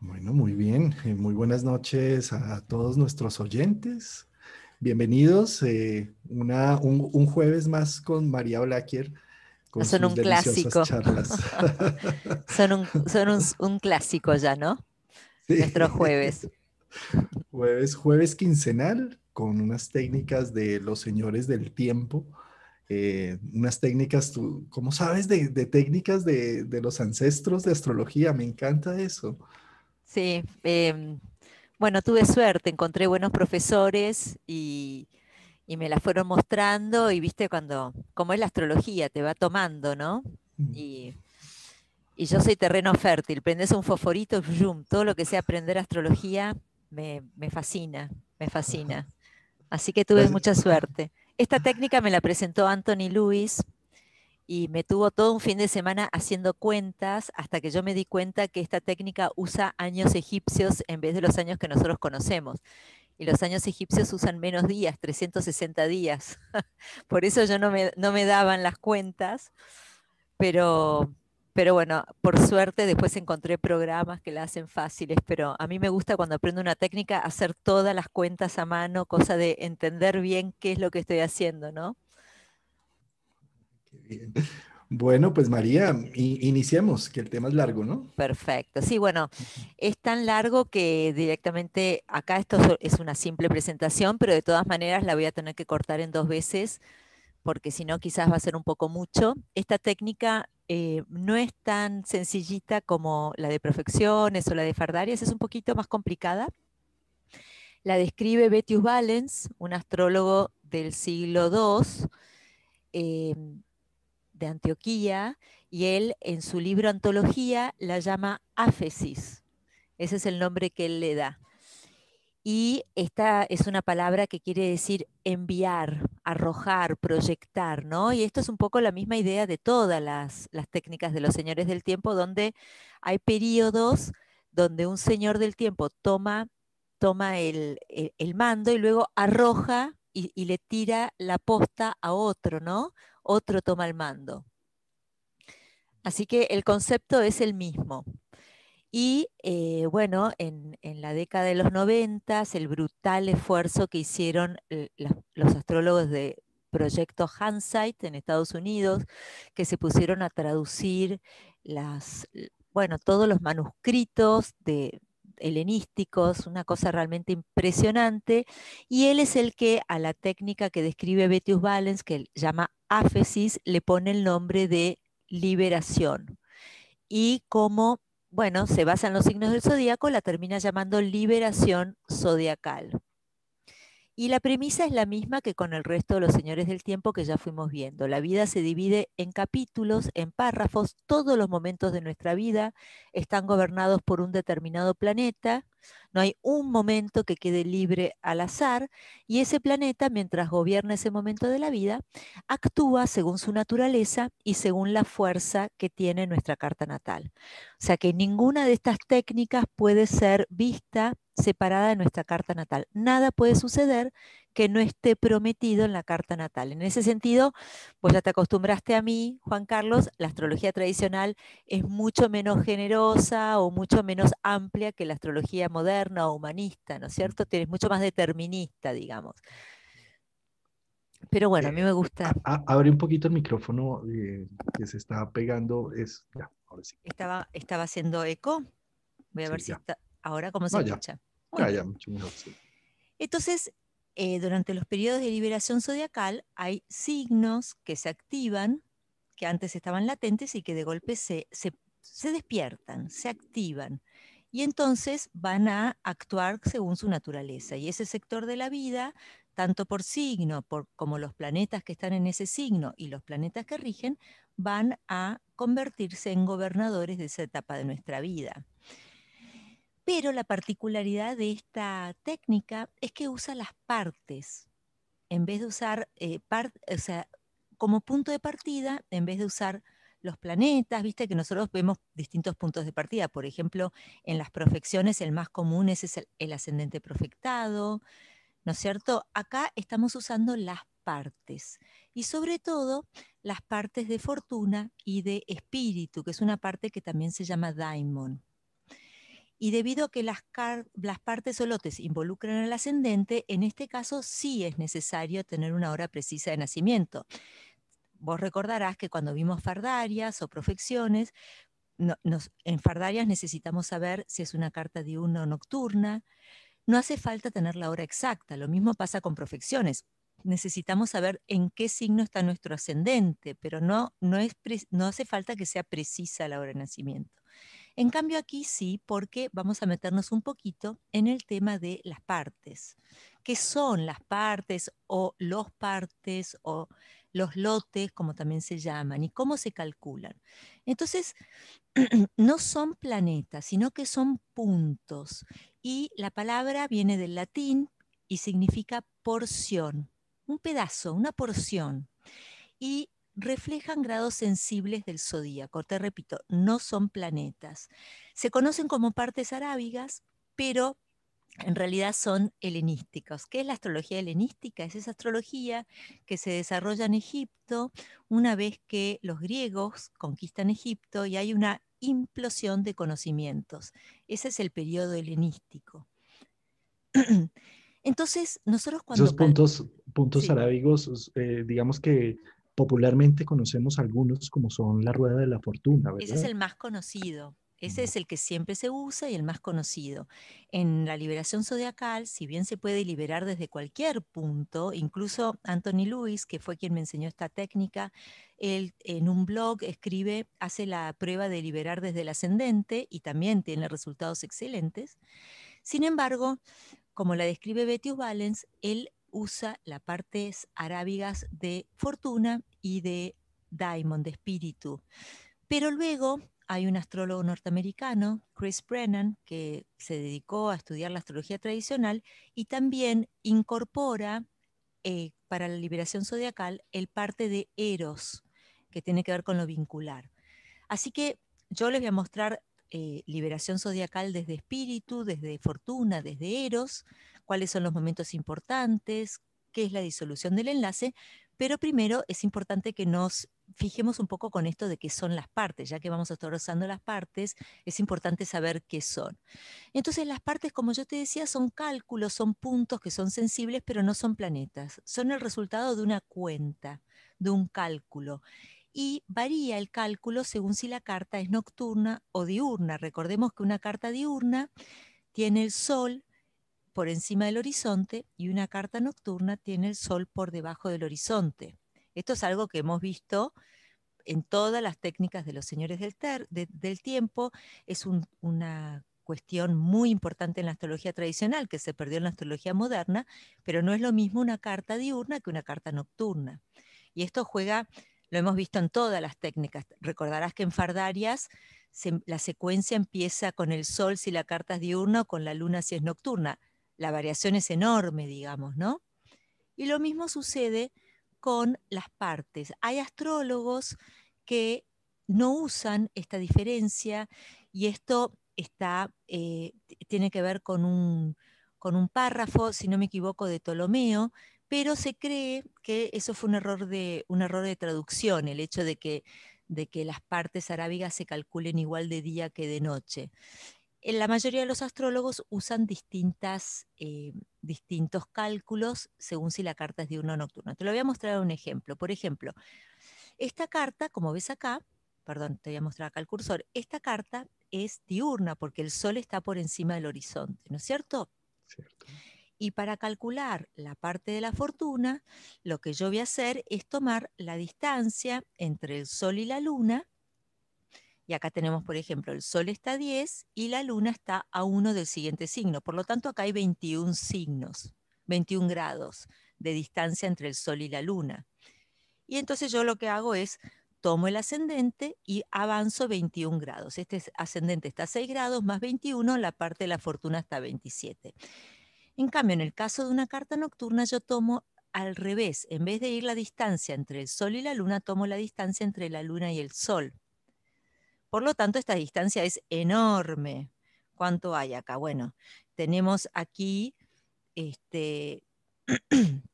Bueno, muy bien. Eh, muy buenas noches a todos nuestros oyentes. Bienvenidos eh, un, jueves más con María Blaquier. son, un son un clásico. son un, clásico ya, ¿no? Nuestro jueves. Jueves, jueves quincenal con unas técnicas de los señores del tiempo. Eh, unas técnicas, tú, ¿cómo sabes de, técnicas de, los ancestros de astrología? Me encanta eso. Sí, em, bueno, tuve suerte, encontré buenos profesores y, me la fueron mostrando y viste cuando, como es la astrología, te va tomando, ¿no? Mm. Y, yo soy terreno fértil, prendes un fosforito, yum, todo lo que sea aprender astrología me, me fascina, me fascina. Así que tuve pues mucha suerte. Esta técnica me la presentó Anthony Lewis, y me tuvo todo un fin de semana haciendo cuentas hasta que yo me di cuenta que esta técnica usa años egipcios en vez de los años que nosotros conocemos. Y los años egipcios usan menos días, 360 días. Por eso yo no me, daban las cuentas, pero, pero bueno, por suerte después encontré programas que la hacen fáciles, pero a mí me gusta cuando aprendo una técnica hacer todas las cuentas a mano, cosa de entender bien qué es lo que estoy haciendo, ¿no? Bueno, pues María, iniciemos, que el tema es largo, ¿no? Perfecto. Sí, bueno, es tan largo que directamente acá esto es una simple presentación, pero de todas maneras la voy a tener que cortar en dos veces, porque si no quizás va a ser un poco mucho. Esta técnica eh, no es tan sencillita como la de perfecciones o la de fardarias, es un poquito más complicada. La describe Betius Valens, un astrólogo del siglo II de Antioquía y él en su libro Antología la llama Áfesis. Ese es el nombre que él le da. Y esta es una palabra que quiere decir enviar, arrojar, proyectar, ¿no? Y esto es un poco la misma idea de todas las, las técnicas de los señores del tiempo, donde hay periodos donde un señor del tiempo toma, toma el, mando y luego arroja y, le tira la posta a otro, ¿no? otro toma el mando. Así que el concepto es el mismo. Y eh, bueno, en, la década de los noventas, el brutal esfuerzo que hicieron eh, los astrólogos de proyecto Hansight en Estados Unidos, que se pusieron a traducir las, bueno, todos los manuscritos de, helenísticos, una cosa realmente impresionante, y él es el que a la técnica que describe Betius Valens, que él llama Áfesis le pone el nombre de liberación. Y como, bueno, se basan en los signos del zodíaco, la termina llamando liberación zodiacal. Y la premisa es la misma que con el resto de los señores del tiempo que ya fuimos viendo. La vida se divide en capítulos, en párrafos. Todos los momentos de nuestra vida están gobernados por un determinado planeta no hay un momento que quede libre al azar y ese planeta, mientras gobierna ese momento de la vida, actúa según su naturaleza y según la fuerza que tiene nuestra carta natal. O sea que ninguna de estas técnicas puede ser vista separada de nuestra carta natal. Nada puede suceder que no esté prometido en la carta natal. En ese sentido, pues ya te acostumbraste a mí, Juan Carlos, la astrología tradicional es mucho menos generosa o mucho menos amplia que la astrología moderna o humanista, ¿no es cierto? Tienes mucho más determinista, digamos. Pero bueno, a mí eh, me gusta. abre un poquito el micrófono eh, que se estaba pegando. Es, estaba, estaba haciendo eco. Voy a ver si está. Ahora, ¿cómo se escucha? Entonces, eh, durante los periodos de liberación zodiacal hay signos que se activan, que antes estaban latentes y que de golpe se, despiertan, se activan. Y entonces van a actuar según su naturaleza. Y ese sector de la vida tanto por signo como los planetas que están en ese signo y los planetas que rigen, van a convertirse en gobernadores de esa etapa de nuestra vida. Pero la particularidad de esta técnica es que usa las partes. En vez de usar, eh, como punto de partida, en vez de usar los planetas, viste que nosotros vemos distintos puntos de partida. Por ejemplo, en las profecciones el más común es, el, ascendente profectado, ¿no es cierto? Acá estamos usando las partes y sobre todo las partes de fortuna y de espíritu, que es una parte que también se llama daimon. Y debido a que las, partes solotes involucran al ascendente, en este caso sí es necesario tener una hora precisa de nacimiento. Vos recordarás que cuando vimos fardarias o profecciones, en fardarias necesitamos saber si es una carta diurna o nocturna. No hace falta tener la hora exacta, lo mismo pasa con profecciones. Necesitamos saber en qué signo está nuestro ascendente, pero no, no hace falta que sea precisa la hora de nacimiento. En cambio aquí sí, porque vamos a meternos un poquito en el tema de las partes. ¿Qué son las partes o los partes o los lotes, como también se llaman, y cómo se calculan? Entonces, no son planetas, sino que son puntos. Y la palabra viene del latín y significa porción, un pedazo, una porción. Y reflejan grados sensibles del zodíaco. Te repito, no son planetas. Se conocen como partes arábigas, pero en realidad son helenísticos. ¿Qué es la astrología helenística? Es esa astrología que se desarrolla en Egipto una vez que los griegos conquistan Egipto y hay una implosión de conocimientos. Ese es el periodo helenístico. Entonces, nosotros cuando... Esos puntos, puntos arábigos, eh, digamos que popularmente conocemos algunos como son la rueda de la fortuna. Ese es el más conocido. Ese mm. es el que siempre se usa y el más conocido. En la liberación zodiacal, si bien se puede liberar desde cualquier punto, incluso Anthony Lewis, que fue quien me enseñó esta técnica, él en un blog escribe, hace la prueba de liberar desde el ascendente y también tiene resultados excelentes. Sin embargo, como la describe Betty Valens, él usa las partes arábigas de fortuna y de Diamond de espíritu. Pero luego hay un astrólogo norteamericano, Chris Brennan, que se dedicó a estudiar la astrología tradicional y también incorpora eh, para la liberación zodiacal el parte de Eros, que tiene que ver con lo vincular. Así que yo les voy a mostrar eh, liberación zodiacal desde espíritu, desde fortuna, desde Eros, cuáles son los momentos importantes, qué es la disolución del enlace, pero primero es importante que nos fijemos un poco con esto de qué son las partes, ya que vamos a estar usando las partes, es importante saber qué son. Entonces las partes, como yo te decía, son cálculos, son puntos que son sensibles, pero no son planetas, son el resultado de una cuenta, de un cálculo. Y varía el cálculo según si la carta es nocturna o diurna. Recordemos que una carta diurna tiene el Sol, por encima del horizonte y una carta nocturna tiene el sol por debajo del horizonte. Esto es algo que hemos visto en todas las técnicas de los señores del, del tiempo. Es una cuestión muy importante en la astrología tradicional que se perdió en la astrología moderna, pero no es lo mismo una carta diurna que una carta nocturna. Y esto juega, lo hemos visto en todas las técnicas. Recordarás que en Fardarias la secuencia empieza con el sol si la carta es diurna o con la luna si es nocturna la variación es enorme, digamos, ¿no? Y lo mismo sucede con las partes. Hay astrólogos que no usan esta diferencia y esto está, eh, tiene que ver con un, con un párrafo, si no me equivoco, de Ptolomeo, pero se cree que eso fue un error de, un error de traducción, el hecho de que, de que las partes arábigas se calculen igual de día que de noche. Eh, la mayoría de los astrólogos usan distintas, eh, distintos cálculos según si la carta es diurna o nocturno. Te lo voy a mostrar un ejemplo. Por ejemplo, esta carta, como ves acá, perdón, te voy a mostrar acá el cursor, esta carta es diurna porque el sol está por encima del horizonte, ¿no es cierto? Cierto. Y para calcular la parte de la fortuna, lo que yo voy a hacer es tomar la distancia entre el sol y la luna, y acá tenemos, por ejemplo, el Sol está a 10 y la Luna está a 1 del siguiente signo. Por lo tanto, acá hay 21 signos, 21 grados de distancia entre el Sol y la Luna. Y entonces yo lo que hago es tomo el ascendente y avanzo 21 grados. Este ascendente está a 6 grados más 21, la parte de la fortuna está a 27. En cambio, en el caso de una carta nocturna, yo tomo al revés. En vez de ir la distancia entre el Sol y la Luna, tomo la distancia entre la Luna y el Sol. Por lo tanto, esta distancia es enorme. ¿Cuánto hay acá? Bueno, tenemos aquí, este,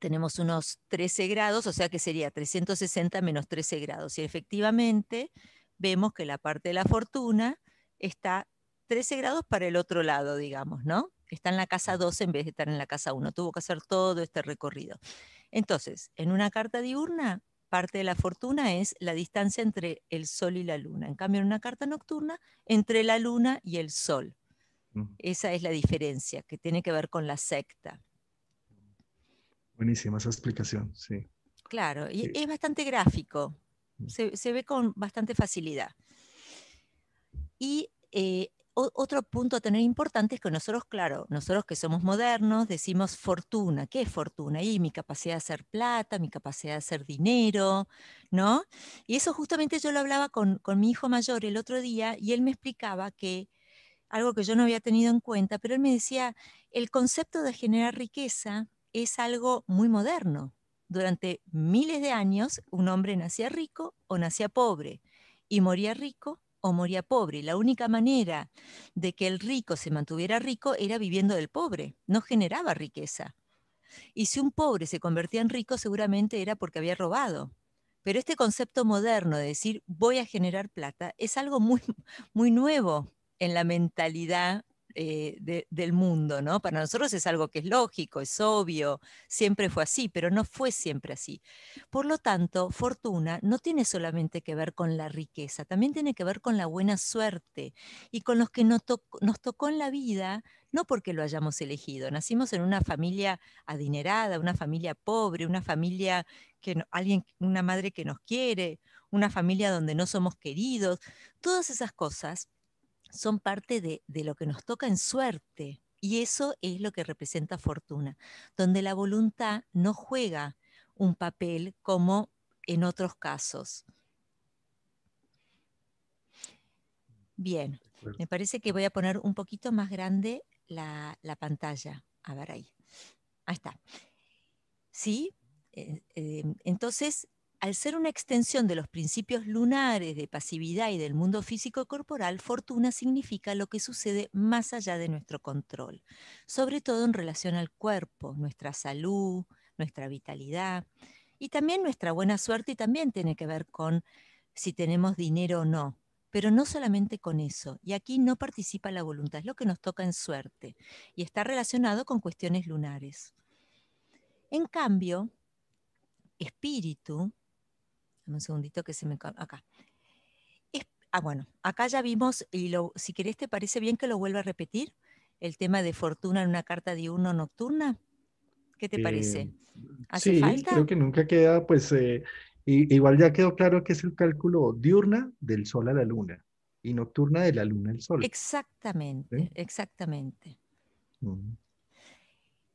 tenemos unos 13 grados, o sea que sería 360 menos 13 grados. Y efectivamente vemos que la parte de la fortuna está 13 grados para el otro lado, digamos, ¿no? Está en la casa 2 en vez de estar en la casa 1. Tuvo que hacer todo este recorrido. Entonces, en una carta diurna, parte de la fortuna es la distancia entre el Sol y la Luna. En cambio, en una carta nocturna, entre la Luna y el Sol. Esa es la diferencia que tiene que ver con la secta. Buenísima esa explicación, sí. Claro, y es bastante gráfico, se, ve con bastante facilidad. Y eh, otro punto a tener importante es que nosotros, claro, nosotros que somos modernos, decimos fortuna. ¿Qué es fortuna? Y mi capacidad de hacer plata, mi capacidad de hacer dinero, ¿no? Y eso justamente yo lo hablaba con, con mi hijo mayor el otro día y él me explicaba que algo que yo no había tenido en cuenta, pero él me decía, el concepto de generar riqueza es algo muy moderno. Durante miles de años un hombre nacía rico o nacía pobre y moría rico o moría pobre. La única manera de que el rico se mantuviera rico era viviendo del pobre, no generaba riqueza. Y si un pobre se convertía en rico, seguramente era porque había robado. Pero este concepto moderno de decir voy a generar plata es algo muy, muy nuevo en la mentalidad eh, de, del mundo, ¿no? Para nosotros es algo que es lógico, es obvio, siempre fue así, pero no fue siempre así. Por lo tanto, fortuna no tiene solamente que ver con la riqueza, también tiene que ver con la buena suerte y con los que nos, tocó, nos tocó en la vida, no porque lo hayamos elegido. Nacimos en una familia adinerada, una familia pobre, una familia que alguien, una madre que nos quiere, una familia donde no somos queridos, todas esas cosas son parte de, lo que nos toca en suerte. Y eso es lo que representa fortuna, donde la voluntad no juega un papel como en otros casos. Bien, me parece que voy a poner un poquito más grande la, pantalla. A ver ahí. Ahí está. ¿Sí? Eh, eh, entonces, al ser una extensión de los principios lunares de pasividad y del mundo físico corporal, fortuna significa lo que sucede más allá de nuestro control, sobre todo en relación al cuerpo, nuestra salud, nuestra vitalidad y también nuestra buena suerte y también tiene que ver con si tenemos dinero o no. Pero no solamente con eso, y aquí no participa la voluntad, es lo que nos toca en suerte, y está relacionado con cuestiones lunares. En cambio, espíritu un segundito que se me... acá. ah, bueno, acá ya vimos, y lo, si querés te parece bien que lo vuelva a repetir, el tema de fortuna en una carta diurno nocturna. ¿Qué te parece? Eh, sí, creo que nunca queda, pues, eh, igual ya quedó claro que es el cálculo diurna del sol a la luna y nocturna de la luna al sol. Exactamente, exactamente.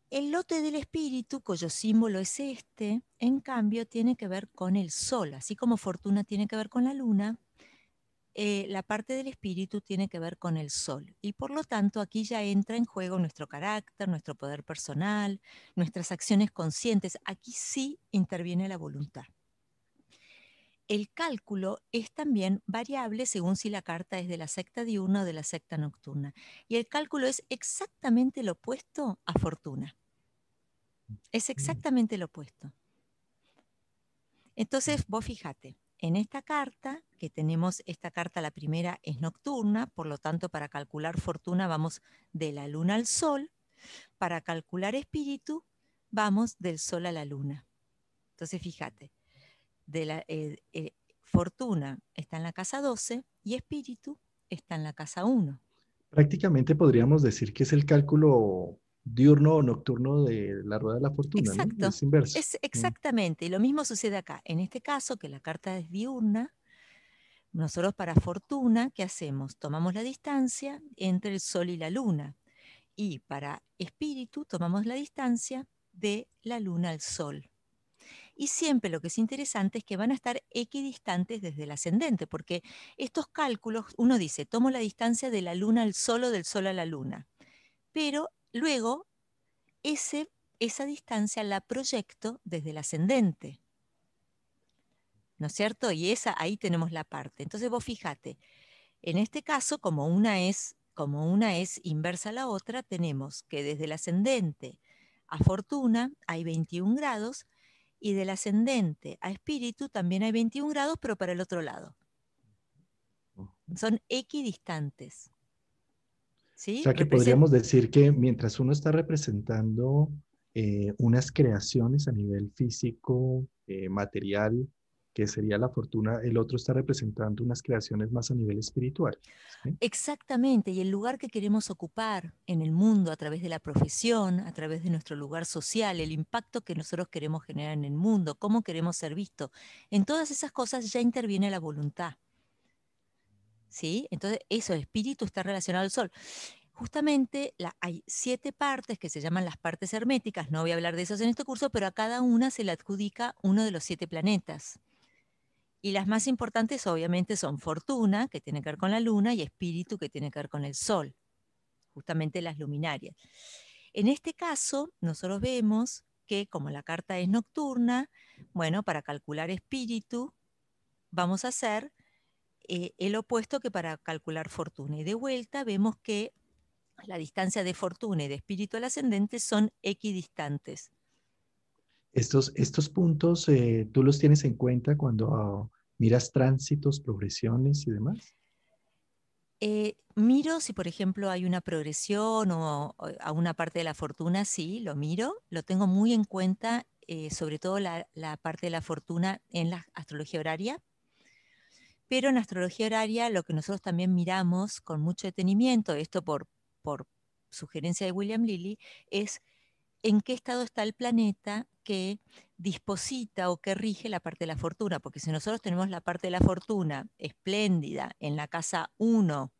El lote del espíritu, cuyo símbolo es este, en cambio, tiene que ver con el sol. Así como fortuna tiene que ver con la luna, eh, la parte del espíritu tiene que ver con el sol. Y por lo tanto, aquí ya entra en juego nuestro carácter, nuestro poder personal, nuestras acciones conscientes. Aquí sí interviene la voluntad el cálculo es también variable según si la carta es de la secta diurna o de la secta nocturna. Y el cálculo es exactamente lo opuesto a fortuna. Es mm. exactamente lo opuesto. Entonces, vos fíjate, en esta carta, que tenemos esta carta, la primera es nocturna, por lo tanto, para calcular fortuna vamos de la luna al sol, para calcular espíritu vamos del sol a la luna. Entonces, fíjate, de la eh, eh, fortuna está en la casa 12 y espíritu está en la casa 1. Prácticamente podríamos decir que es el cálculo diurno o nocturno de la rueda de la fortuna. Es Es mm. exactamente. Y lo mismo sucede acá. En este caso, que la carta es diurna, nosotros para fortuna, ¿qué hacemos? Tomamos la distancia entre el sol y la luna. Y para espíritu, tomamos la distancia de la luna al sol. Y siempre lo que es interesante es que van a estar equidistantes desde el ascendente, porque estos cálculos, uno dice, tomo la distancia de la luna al sol o del sol a la luna, pero luego ese, esa distancia la proyecto desde el ascendente. ¿No es cierto? Y esa, ahí tenemos la parte. Entonces vos fíjate, en este caso, como una es, como una es inversa a la otra, tenemos que desde el ascendente a fortuna hay 21 grados, y del ascendente a espíritu también hay 21 grados, pero para el otro lado. Son equidistantes. ¿Sí? O sea que podríamos decir que mientras uno está representando eh, unas creaciones a nivel físico, eh, material, que sería la fortuna, el otro está representando unas creaciones más a nivel espiritual. Exactamente, y el lugar que queremos ocupar en el mundo a través de la profesión, a través de nuestro lugar social, el impacto que nosotros queremos generar en el mundo, cómo queremos ser visto, en todas esas cosas ya interviene la voluntad. ¿Sí? Entonces, eso, el espíritu está relacionado al sol justamente la, hay siete partes que se llaman las partes herméticas, no voy a hablar de esas en este curso, pero a cada una se le adjudica uno de los siete planetas. Y las más importantes obviamente son fortuna, que tiene que ver con la luna, y espíritu, que tiene que ver con el sol, justamente las luminarias. En este caso, nosotros vemos que como la carta es nocturna, bueno, para calcular espíritu, vamos a hacer eh, el opuesto que para calcular fortuna. Y de vuelta vemos que la distancia de fortuna y de espíritu al ascendente son equidistantes. Estos, estos puntos, eh, ¿tú los tienes en cuenta cuando miras tránsitos, progresiones y demás? Eh, miro si, por ejemplo, hay una progresión o, o a una parte de la fortuna, sí, lo miro, lo tengo muy en cuenta, eh, sobre todo la, la, parte de la fortuna en la astrología horaria. Pero en astrología horaria lo que nosotros también miramos con mucho detenimiento, esto por, por sugerencia de William Lilly, es en qué estado está el planeta que disposita o que rige la parte de la fortuna, porque si nosotros tenemos la parte de la fortuna espléndida en la casa 1,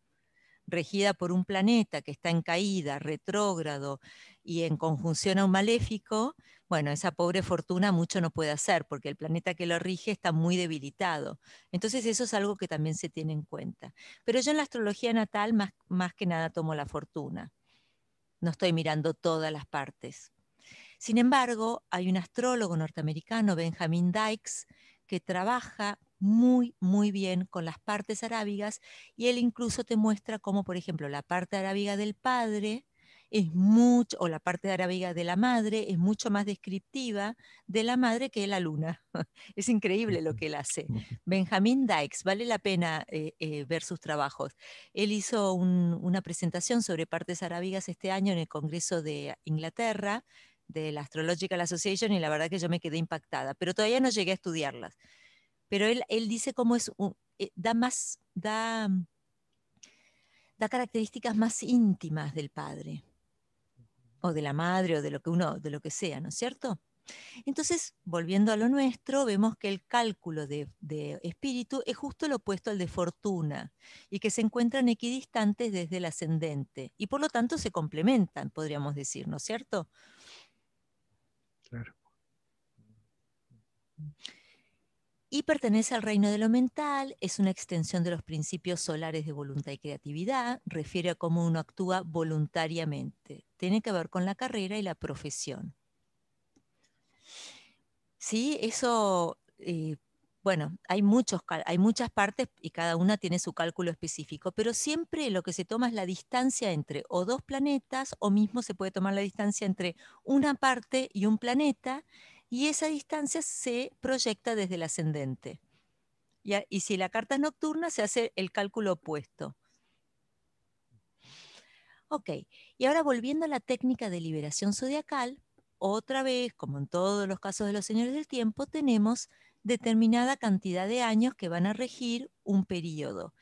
regida por un planeta que está en caída, retrógrado y en conjunción a un maléfico, bueno, esa pobre fortuna mucho no puede hacer porque el planeta que lo rige está muy debilitado. Entonces eso es algo que también se tiene en cuenta. Pero yo en la astrología natal más, más que nada tomo la fortuna no estoy mirando todas las partes. Sin embargo, hay un astrólogo norteamericano, Benjamin Dykes, que trabaja muy, muy bien con las partes arábigas y él incluso te muestra cómo, por ejemplo, la parte arábiga del padre es mucho, o la parte arábiga de la madre, es mucho más descriptiva de la madre que la luna. es increíble lo que él hace. Benjamin Dykes, vale la pena eh, eh, ver sus trabajos. Él hizo una presentación sobre partes arábigas este año en el Congreso de Inglaterra, de la Astrological Association, y la verdad que yo me quedé impactada, pero todavía no llegué a estudiarlas. Pero él, dice cómo es, eh, da más, da características más íntimas del padre o de la madre o de lo que uno, de lo que sea, ¿no es cierto? Entonces, volviendo a lo nuestro, vemos que el cálculo de, de, espíritu es justo lo opuesto al de fortuna y que se encuentran equidistantes desde el ascendente y por lo tanto se complementan, podríamos decir, ¿no es cierto? Claro y pertenece al reino de lo mental, es una extensión de los principios solares de voluntad y creatividad, refiere a cómo uno actúa voluntariamente. Tiene que ver con la carrera y la profesión. Sí, eso, eh, bueno, hay, muchos, hay muchas partes y cada una tiene su cálculo específico, pero siempre lo que se toma es la distancia entre o dos planetas, o mismo se puede tomar la distancia entre una parte y un planeta, y esa distancia se proyecta desde el ascendente. Y, si la carta es nocturna, se hace el cálculo opuesto. Ok, y ahora volviendo a la técnica de liberación zodiacal, otra vez, como en todos los casos de los señores del tiempo, tenemos determinada cantidad de años que van a regir un periodo.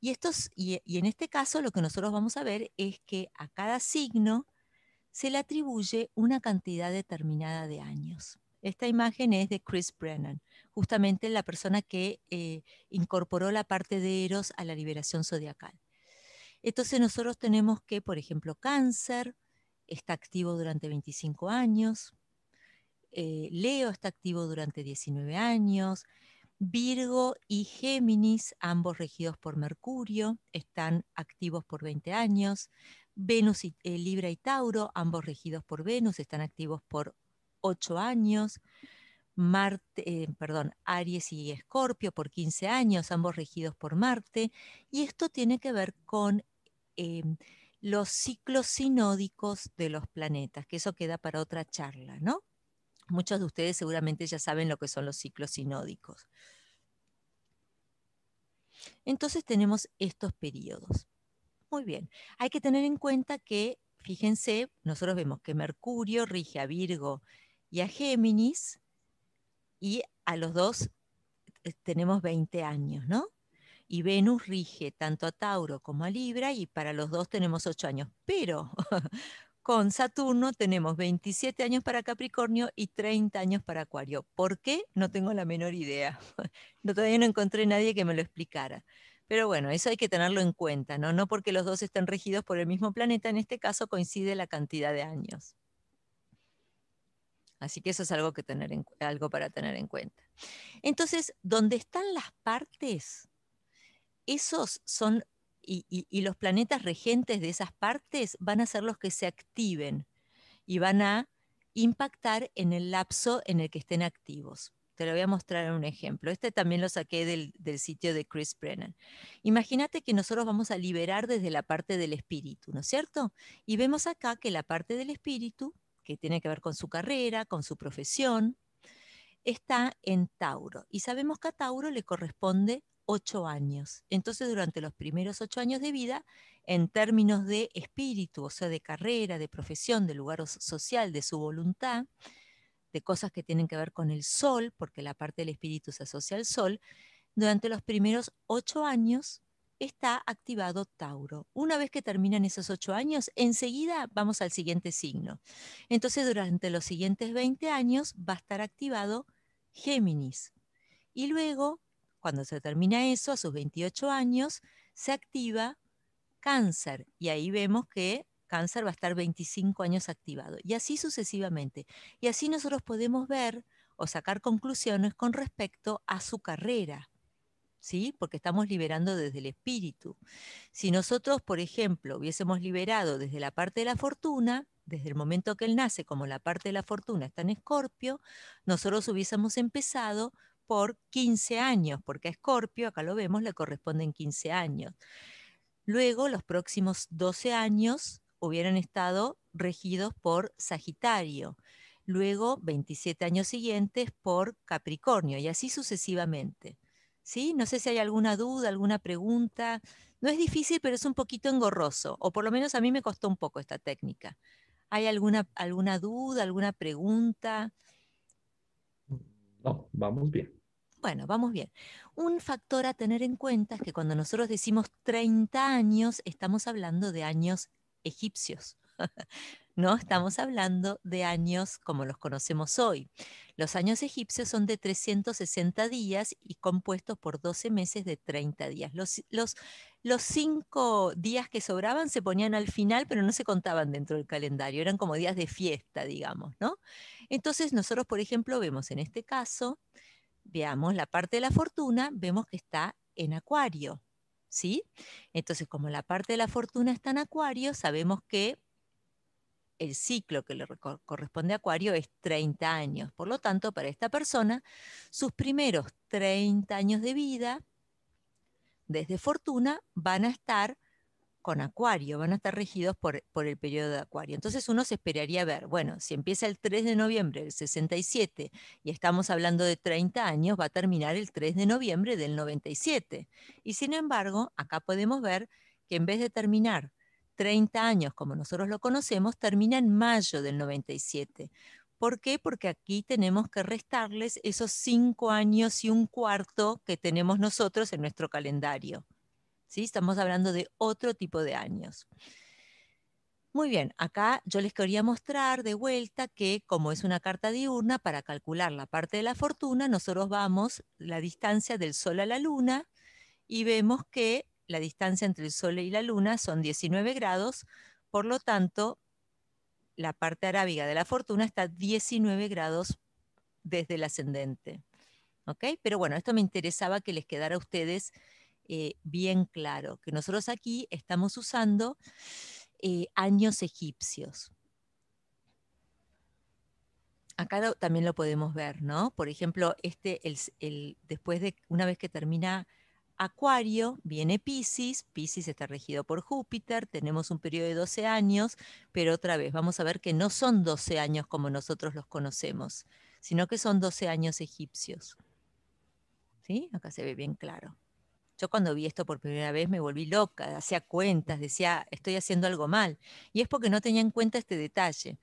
Y, y, en este caso lo que nosotros vamos a ver es que a cada signo se le atribuye una cantidad determinada de años. Esta imagen es de Chris Brennan, justamente la persona que eh, incorporó la parte de Eros a la liberación zodiacal. Entonces nosotros tenemos que, por ejemplo, cáncer está activo durante 25 años, eh, Leo está activo durante 19 años, Virgo y Géminis, ambos regidos por Mercurio, están activos por 20 años, Venus y, eh, Libra y Tauro, ambos regidos por Venus, están activos por 8 años, Marte, eh, perdón, Aries y Escorpio por 15 años, ambos regidos por Marte, y esto tiene que ver con eh, los ciclos sinódicos de los planetas, que eso queda para otra charla, ¿no? Muchos de ustedes seguramente ya saben lo que son los ciclos sinódicos. Entonces tenemos estos periodos. Muy bien, hay que tener en cuenta que, fíjense, nosotros vemos que Mercurio rige a Virgo, y a Géminis, y a los dos eh, tenemos 20 años, ¿no? Y Venus rige tanto a Tauro como a Libra y para los dos tenemos 8 años. Pero con Saturno tenemos 27 años para Capricornio y 30 años para Acuario. ¿Por qué? No tengo la menor idea. todavía no encontré nadie que me lo explicara. Pero bueno, eso hay que tenerlo en cuenta, ¿no? No porque los dos estén regidos por el mismo planeta, en este caso coincide la cantidad de años. Así que eso es algo, que tener algo para tener en cuenta. Entonces, ¿dónde están las partes, esos son, y, los planetas regentes de esas partes van a ser los que se activen y van a impactar en el lapso en el que estén activos. Te lo voy a mostrar en un ejemplo. Este también lo saqué del, del sitio de Chris Brennan. Imagínate que nosotros vamos a liberar desde la parte del espíritu, ¿no es cierto? Y vemos acá que la parte del espíritu que tiene que ver con su carrera, con su profesión, está en Tauro. Y sabemos que a Tauro le corresponde ocho años. Entonces, durante los primeros ocho años de vida, en términos de espíritu, o sea, de carrera, de profesión, de lugar social, de su voluntad, de cosas que tienen que ver con el sol, porque la parte del espíritu se asocia al sol, durante los primeros ocho años está activado Tauro. Una vez que terminan esos ocho años, enseguida vamos al siguiente signo. Entonces, durante los siguientes 20 años va a estar activado Géminis. Y luego, cuando se termina eso, a sus 28 años, se activa Cáncer. Y ahí vemos que Cáncer va a estar 25 años activado. Y así sucesivamente. Y así nosotros podemos ver o sacar conclusiones con respecto a su carrera porque estamos liberando desde el espíritu. Si nosotros, por ejemplo, hubiésemos liberado desde la parte de la fortuna, desde el momento que él nace, como la parte de la fortuna está en Escorpio, nosotros hubiésemos empezado por 15 años, porque a Escorpio, acá lo vemos, le corresponden 15 años. Luego, los próximos 12 años hubieran estado regidos por Sagitario, luego 27 años siguientes por Capricornio y así sucesivamente. No sé si hay alguna duda, alguna pregunta. No es difícil, pero es un poquito engorroso, o por lo menos a mí me costó un poco esta técnica. ¿Hay alguna, alguna duda, alguna pregunta? Mm, no, vamos bien. Bueno, vamos bien. Un factor a tener en cuenta es que cuando nosotros decimos 30 años, estamos hablando de años egipcios. No estamos hablando de años como los conocemos hoy. Los años egipcios son de 360 días y compuestos por 12 meses de 30 días. Los, los, cinco días que sobraban se ponían al final, pero no se contaban dentro del calendario. Eran como días de fiesta, digamos, ¿no? Entonces nosotros, por ejemplo, vemos en este caso, veamos la parte de la fortuna, vemos que está en acuario. ¿Sí? Entonces, como la parte de la fortuna está en acuario, sabemos que el ciclo que le corresponde a Acuario es 30 años. Por lo tanto, para esta persona, sus primeros 30 años de vida, desde fortuna, van a estar con Acuario, van a estar regidos por, el periodo de Acuario. Entonces uno se esperaría ver, bueno, si empieza el 3 de noviembre del 67 y estamos hablando de 30 años, va a terminar el 3 de noviembre del 97. Y sin embargo, acá podemos ver que en vez de terminar 30 años como nosotros lo conocemos, termina en mayo del 97. ¿Por qué? Porque aquí tenemos que restarles esos 5 años y un cuarto que tenemos nosotros en nuestro calendario. ¿Sí? Estamos hablando de otro tipo de años. Muy bien, acá yo les quería mostrar de vuelta que como es una carta diurna, para calcular la parte de la fortuna, nosotros vamos la distancia del Sol a la Luna y vemos que la distancia entre el Sol y la Luna son 19 grados, por lo tanto, la parte arábiga de la fortuna está 19 grados desde el ascendente. ¿OK? Pero bueno, esto me interesaba que les quedara a ustedes eh, bien claro, que nosotros aquí estamos usando eh, años egipcios. Acá también lo podemos ver, ¿no? Por ejemplo, este, el, después de, una vez que termina Acuario, viene Piscis, Piscis está regido por Júpiter, tenemos un periodo de 12 años, pero otra vez vamos a ver que no son 12 años como nosotros los conocemos, sino que son 12 años egipcios. ¿Sí? Acá se ve bien claro. Yo cuando vi esto por primera vez me volví loca, hacía cuentas, decía, estoy haciendo algo mal. Y es porque no tenía en cuenta este detalle.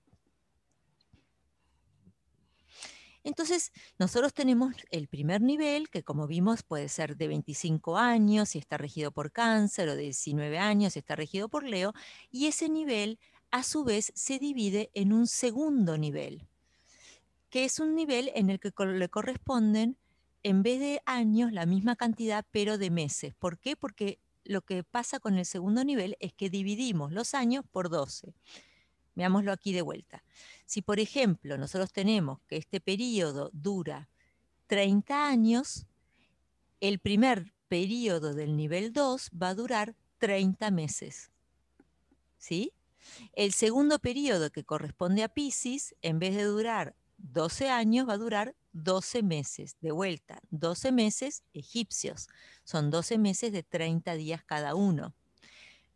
Entonces, nosotros tenemos el primer nivel, que como vimos puede ser de 25 años si está regido por cáncer, o de 19 años si está regido por Leo, y ese nivel a su vez se divide en un segundo nivel, que es un nivel en el que le corresponden, en vez de años, la misma cantidad, pero de meses. ¿Por qué? Porque lo que pasa con el segundo nivel es que dividimos los años por 12. Veámoslo aquí de vuelta. Si, por ejemplo, nosotros tenemos que este periodo dura 30 años, el primer periodo del nivel 2 va a durar 30 meses. ¿Sí? El segundo periodo que corresponde a Pisces, en vez de durar 12 años, va a durar 12 meses. De vuelta, 12 meses egipcios. Son 12 meses de 30 días cada uno.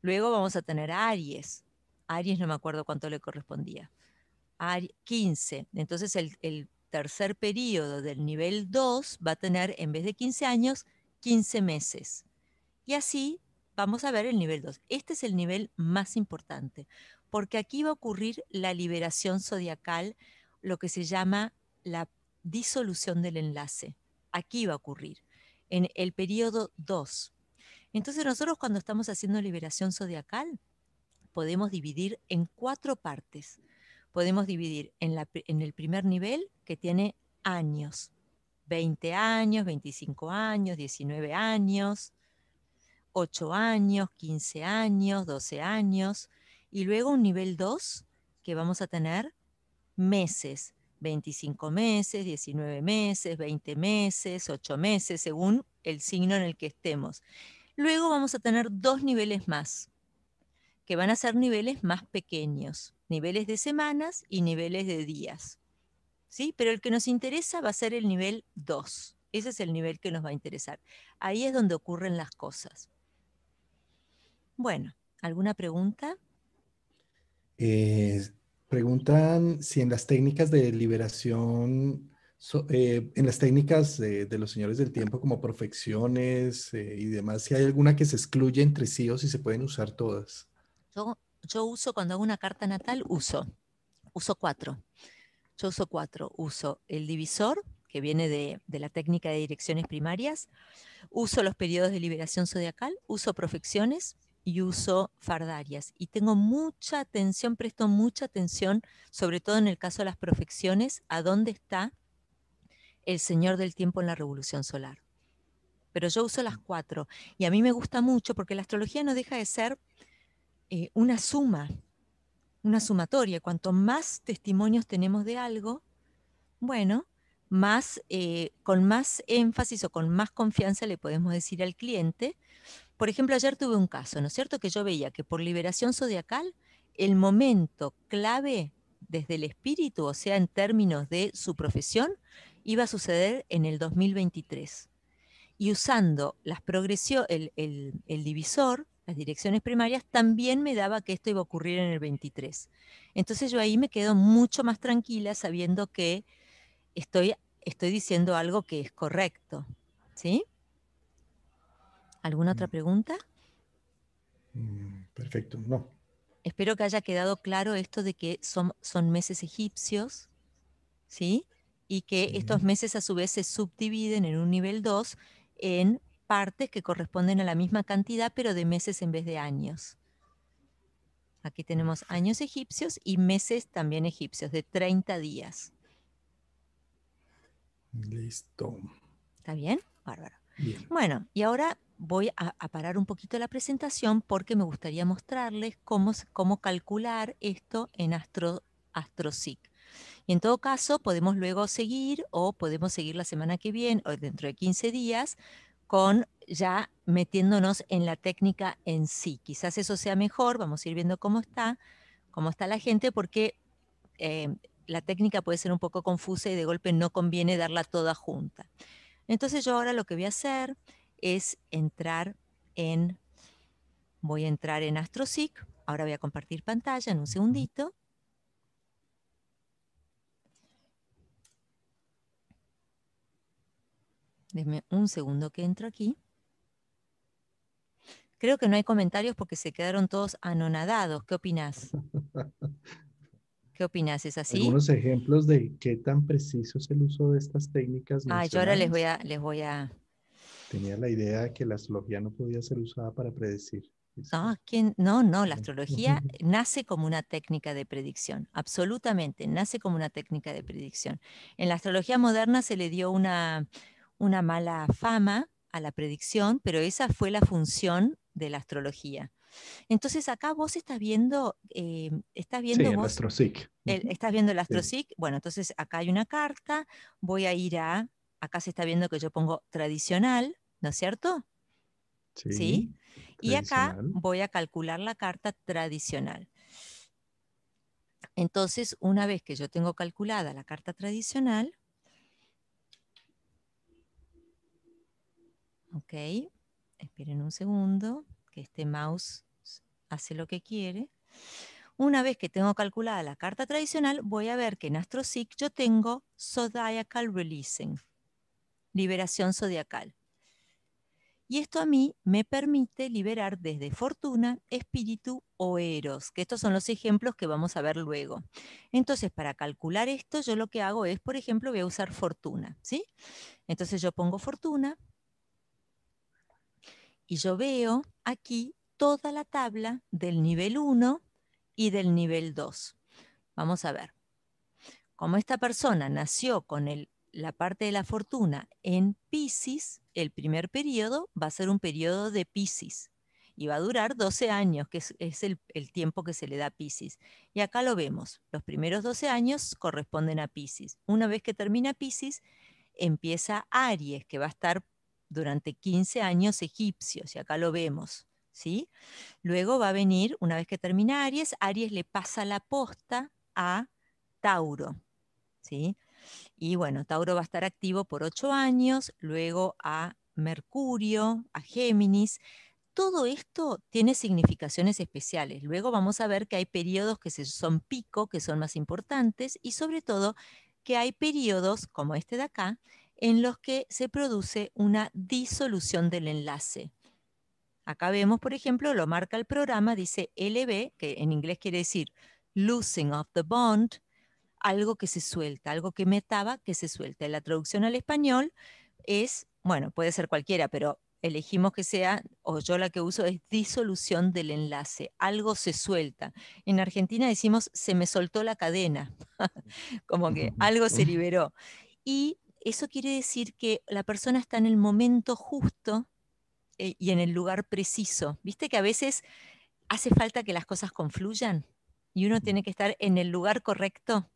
Luego vamos a tener a Aries. Aries no me acuerdo cuánto le correspondía. 15. Entonces el, tercer periodo del nivel 2 va a tener, en vez de 15 años, 15 meses. Y así vamos a ver el nivel 2. Este es el nivel más importante, porque aquí va a ocurrir la liberación zodiacal, lo que se llama la disolución del enlace. Aquí va a ocurrir, en el periodo 2. Entonces nosotros cuando estamos haciendo liberación zodiacal, podemos dividir en cuatro partes podemos dividir en, el primer nivel que tiene años, 20 años, 25 años, 19 años, 8 años, 15 años, 12 años, y luego un nivel 2 que vamos a tener meses, 25 meses, 19 meses, 20 meses, 8 meses, según el signo en el que estemos. Luego vamos a tener dos niveles más, que van a ser niveles más pequeños, niveles de semanas y niveles de días. ¿Sí? Pero el que nos interesa va a ser el nivel 2. Ese es el nivel que nos va a interesar. Ahí es donde ocurren las cosas. Bueno, ¿alguna pregunta? Eh, preguntan si en las técnicas de liberación, eh, en las técnicas de, los señores del tiempo como perfecciones eh, y demás, si hay alguna que se excluye entre sí o si se pueden usar todas. Yo, uso, cuando hago una carta natal, uso, uso cuatro. Yo uso cuatro. Uso el divisor, que viene de, de, la técnica de direcciones primarias, uso los periodos de liberación zodiacal, uso profecciones y uso fardarias. Y tengo mucha atención, presto mucha atención, sobre todo en el caso de las profecciones, a dónde está el Señor del Tiempo en la Revolución Solar. Pero yo uso las cuatro y a mí me gusta mucho porque la astrología no deja de ser eh, una suma, una sumatoria. Cuanto más testimonios tenemos de algo, bueno, más, eh, con más énfasis o con más confianza le podemos decir al cliente. Por ejemplo, ayer tuve un caso, ¿no es cierto? Que yo veía que por liberación zodiacal, el momento clave desde el espíritu, o sea, en términos de su profesión, iba a suceder en el 2023. Y usando las progresió el divisor, las direcciones primarias, también me daba que esto iba a ocurrir en el 23. Entonces yo ahí me quedo mucho más tranquila sabiendo que estoy, estoy diciendo algo que es correcto. ¿Sí? ¿Alguna otra mm. pregunta? Mm, perfecto, no. Espero que haya quedado claro esto de que son, son meses egipcios, ¿sí? Y que estos meses a su vez se subdividen en un nivel 2 en partes que corresponden a la misma cantidad, pero de meses en vez de años. Aquí tenemos años egipcios y meses también egipcios, de 30 días. Listo. ¿Está bien? Bárbaro. Bueno, y ahora voy a, parar un poquito la presentación porque me gustaría mostrarles cómo, cómo calcular esto en Astro, Y en todo caso, podemos luego seguir o podemos seguir la semana que viene o dentro de 15 días con ya metiéndonos en la técnica en sí. Quizás eso sea mejor, vamos a ir viendo cómo está, cómo está la gente, porque eh, la técnica puede ser un poco confusa y de golpe no conviene darla toda junta. Entonces yo ahora lo que voy a hacer es entrar en, voy a entrar en ahora voy a compartir pantalla en un segundito. Déjame un segundo que entro aquí. Creo que no hay comentarios porque se quedaron todos anonadados. ¿Qué opinas? ¿Qué opinas? ¿Es así? Algunos ejemplos de qué tan preciso es el uso de estas técnicas. Ah, yo ahora les voy a, les voy a. Tenía la idea de que la astrología no podía ser usada para predecir. Ah, no, no, la astrología nace como una técnica de predicción, absolutamente, nace como una técnica de predicción. En la astrología moderna se le dio una, una mala fama a la predicción, pero esa fue la función de la astrología. Entonces acá vos estás viendo, eh, estás viendo el astrosic. estás viendo el astrosic. Bueno, entonces acá hay una carta. Voy a ir a, acá se está viendo que yo pongo tradicional, ¿no es cierto? Sí. ¿Sí? Y acá voy a calcular la carta tradicional. Entonces, una vez que yo tengo calculada la carta tradicional, Ok, esperen un segundo, que este mouse hace lo que quiere. Una vez que tengo calculada la carta tradicional, voy a ver que en AstroSig yo tengo Zodiacal Releasing, liberación zodiacal. Y esto a mí me permite liberar desde fortuna, espíritu o eros, que estos son los ejemplos que vamos a ver luego. Entonces, para calcular esto, yo lo que hago es, por ejemplo, voy a usar fortuna, ¿sí? Entonces yo pongo fortuna, y yo veo aquí toda la tabla del nivel 1 y del nivel 2. Vamos a ver. Como esta persona nació con la parte de la fortuna en Pisces, el primer periodo va a ser un periodo de Pisces y va a durar 12 años, que es, el, el, tiempo que se le da a Pisces. Y acá lo vemos, los primeros 12 años corresponden a Pisces. Una vez que termina Pisces, empieza Aries, que va a estar durante 15 años egipcios, y acá lo vemos. ¿sí? Luego va a venir, una vez que termina Aries, Aries le pasa la posta a Tauro. ¿sí? Y bueno, Tauro va a estar activo por 8 años, luego a Mercurio, a Géminis. Todo esto tiene significaciones especiales. Luego vamos a ver que hay periodos que son pico, que son más importantes, y sobre todo que hay periodos como este de acá, en los que se produce una disolución del enlace. Acá vemos, por ejemplo, lo marca el programa, dice LB, que en inglés quiere decir losing of the bond, algo que se suelta, algo que metaba que se suelta. La traducción al español es, bueno, puede ser cualquiera, pero elegimos que sea, o yo la que uso, es disolución del enlace, algo se suelta. En Argentina decimos, se me soltó la cadena, como que algo se liberó. Y eso quiere decir que la persona está en el momento justo eh, y en el lugar preciso. Viste que a veces hace falta que las cosas confluyan y uno tiene que estar en el lugar correcto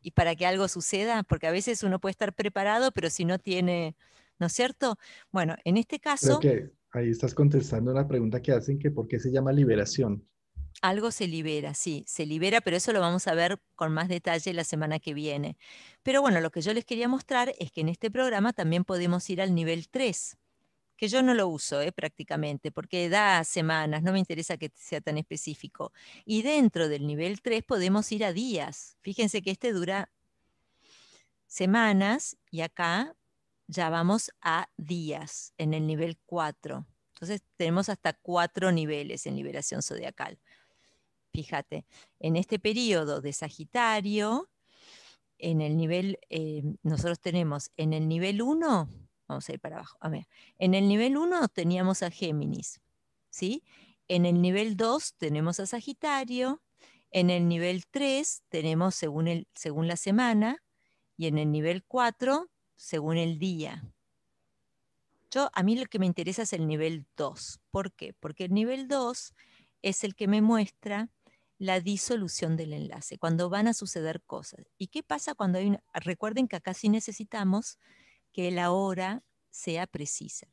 y para que algo suceda, porque a veces uno puede estar preparado, pero si no tiene, ¿no es cierto? Bueno, en este caso... que ahí estás contestando una pregunta que hacen, que por qué se llama liberación. Algo se libera, sí, se libera, pero eso lo vamos a ver con más detalle la semana que viene. Pero bueno, lo que yo les quería mostrar es que en este programa también podemos ir al nivel 3, que yo no lo uso eh, prácticamente, porque da semanas, no me interesa que sea tan específico. Y dentro del nivel 3 podemos ir a días. Fíjense que este dura semanas y acá ya vamos a días en el nivel 4. Entonces tenemos hasta cuatro niveles en liberación zodiacal fíjate, en este periodo de Sagitario, en el nivel, eh, nosotros tenemos en el nivel 1, vamos a ir para abajo, en el nivel 1 teníamos a Géminis, ¿sí? En el nivel 2 tenemos a Sagitario, en el nivel 3 tenemos según, el, según la semana y en el nivel 4 según el día. Yo, a mí lo que me interesa es el nivel 2. ¿Por qué? Porque el nivel 2 es el que me muestra la disolución del enlace, cuando van a suceder cosas. ¿Y qué pasa cuando hay una... Recuerden que acá sí necesitamos que la hora sea precisa.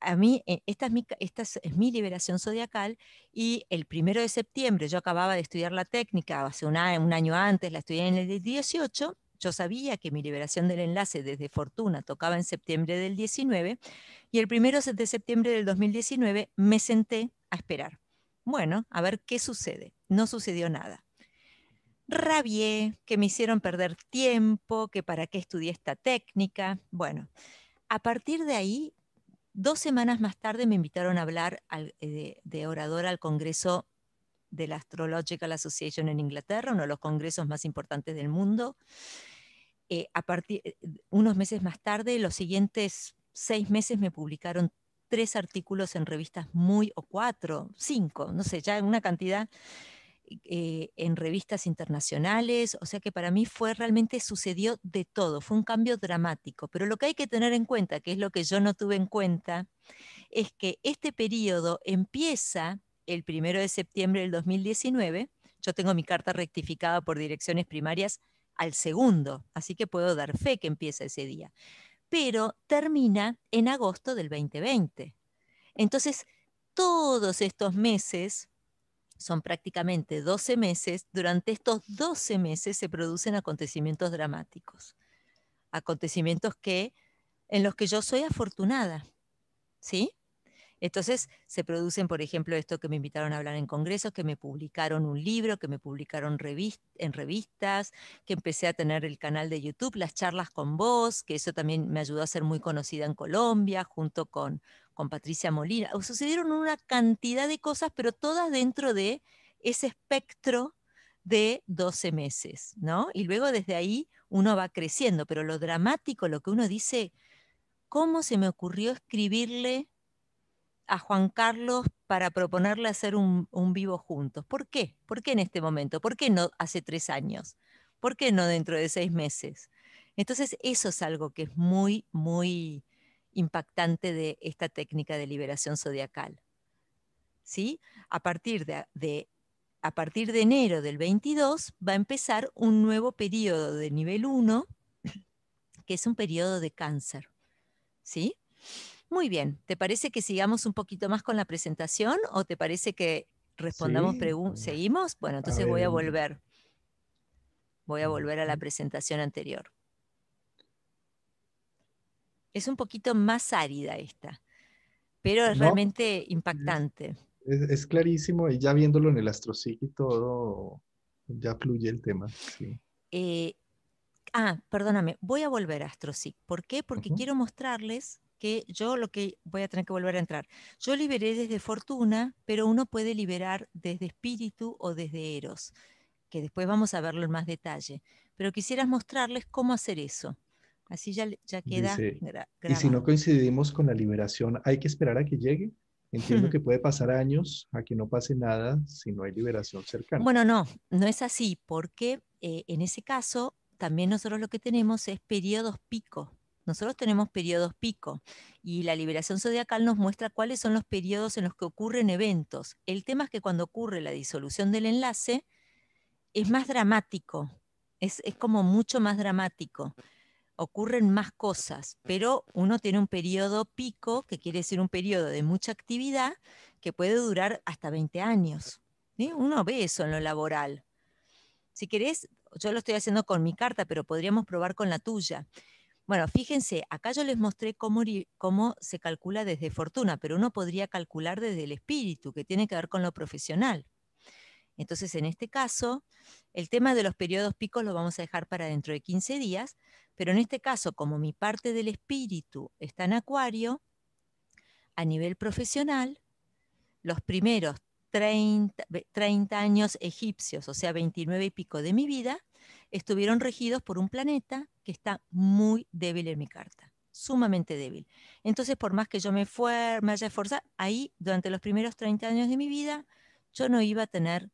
A, mí, eh, esta es, mi, es mi liberación zodiacal y el primero de septiembre, yo acababa de estudiar la técnica, hace un año antes la estudié en el 18, yo sabía que mi liberación del enlace desde Fortuna tocaba en septiembre del 19 y el primero de septiembre del 2019 me senté a esperar bueno, a ver qué sucede. No sucedió nada. Rabié, que me hicieron perder tiempo, que para qué estudié esta técnica. Bueno, a partir de ahí, dos semanas más tarde me invitaron a hablar eh, de, orador oradora al Congreso de la Astrological Association en Inglaterra, uno de los congresos más importantes del mundo. Eh, a partir, eh, unos meses más tarde, los siguientes seis meses me publicaron tres artículos en revistas muy, o cuatro, cinco, no sé, ya en una cantidad eh, en revistas internacionales, o sea que para mí fue realmente sucedió de todo, fue un cambio dramático, pero lo que hay que tener en cuenta, que es lo que yo no tuve en cuenta, es que este periodo empieza el primero de septiembre del 2019, yo tengo mi carta rectificada por direcciones primarias al segundo, así que puedo dar fe que empieza ese día pero termina en agosto del 2020. Entonces, todos estos meses, son prácticamente 12 meses, durante estos 12 meses se producen acontecimientos dramáticos, acontecimientos que, en los que yo soy afortunada, ¿sí? Entonces se producen, por ejemplo, esto que me invitaron a hablar en congresos, que me publicaron un libro, que me publicaron en revistas, que empecé a tener el canal de YouTube, las charlas con vos, que eso también me ayudó a ser muy conocida en Colombia, junto con, con Patricia Molina. Sucedieron una cantidad de cosas, pero todas dentro de ese espectro de 12 meses, ¿no? Y luego desde ahí uno va creciendo, pero lo dramático, lo que uno dice, ¿cómo se me ocurrió escribirle a Juan Carlos para proponerle hacer un, vivo juntos. ¿Por qué? ¿Por qué en este momento? ¿Por qué no hace tres años? ¿Por qué no dentro de seis meses? Entonces, eso es algo que es muy, muy impactante de esta técnica de liberación zodiacal. ¿Sí? A partir de, a partir de enero del 22 va a empezar un nuevo periodo de nivel 1, que es un periodo de cáncer. ¿Sí? Muy bien, ¿te parece que sigamos un poquito más con la presentación o te parece que respondamos preguntas? ¿Seguimos? Bueno, entonces voy a volver. Voy a volver a la presentación anterior. Es un poquito más árida esta, pero es realmente impactante. Es, clarísimo y ya viéndolo en el AstroSic, y todo, ya fluye el tema. Eh, ah, perdóname, voy a volver a AstroSIC. ¿Por qué? Porque quiero mostrarles que yo lo que voy a tener que volver a entrar. Yo liberé desde fortuna, pero uno puede liberar desde espíritu o desde eros, que después vamos a verlo en más detalle. Pero quisieras mostrarles cómo hacer eso. Así ya, ya queda. y si no coincidimos con la liberación, ¿hay que esperar a que llegue? Entiendo que puede pasar años a que no pase nada si no hay liberación cercana. Bueno, no, no es así, porque eh, en ese caso también nosotros lo que tenemos es periodos picos nosotros tenemos periodos pico y la liberación zodiacal nos muestra cuáles son los periodos en los que ocurren eventos. El tema es que cuando ocurre la disolución del enlace es más dramático, es, como mucho más dramático. Ocurren más cosas, pero uno tiene un periodo pico, que quiere decir un periodo de mucha actividad, que puede durar hasta 20 años. Uno ve eso en lo laboral. Si querés, yo lo estoy haciendo con mi carta, pero podríamos probar con la tuya. Bueno, fíjense, acá yo les mostré cómo, cómo, se calcula desde fortuna, pero uno podría calcular desde el espíritu, que tiene que ver con lo profesional. Entonces, en este caso, el tema de los periodos picos lo vamos a dejar para dentro de 15 días, pero en este caso, como mi parte del espíritu está en acuario, a nivel profesional, los primeros 30, 30 años egipcios, o sea, 29 y pico de mi vida, estuvieron regidos por un planeta que está muy débil en mi carta, sumamente débil. Entonces, por más que yo me, haya esforzado, ahí durante los primeros 30 años de mi vida, yo no iba a tener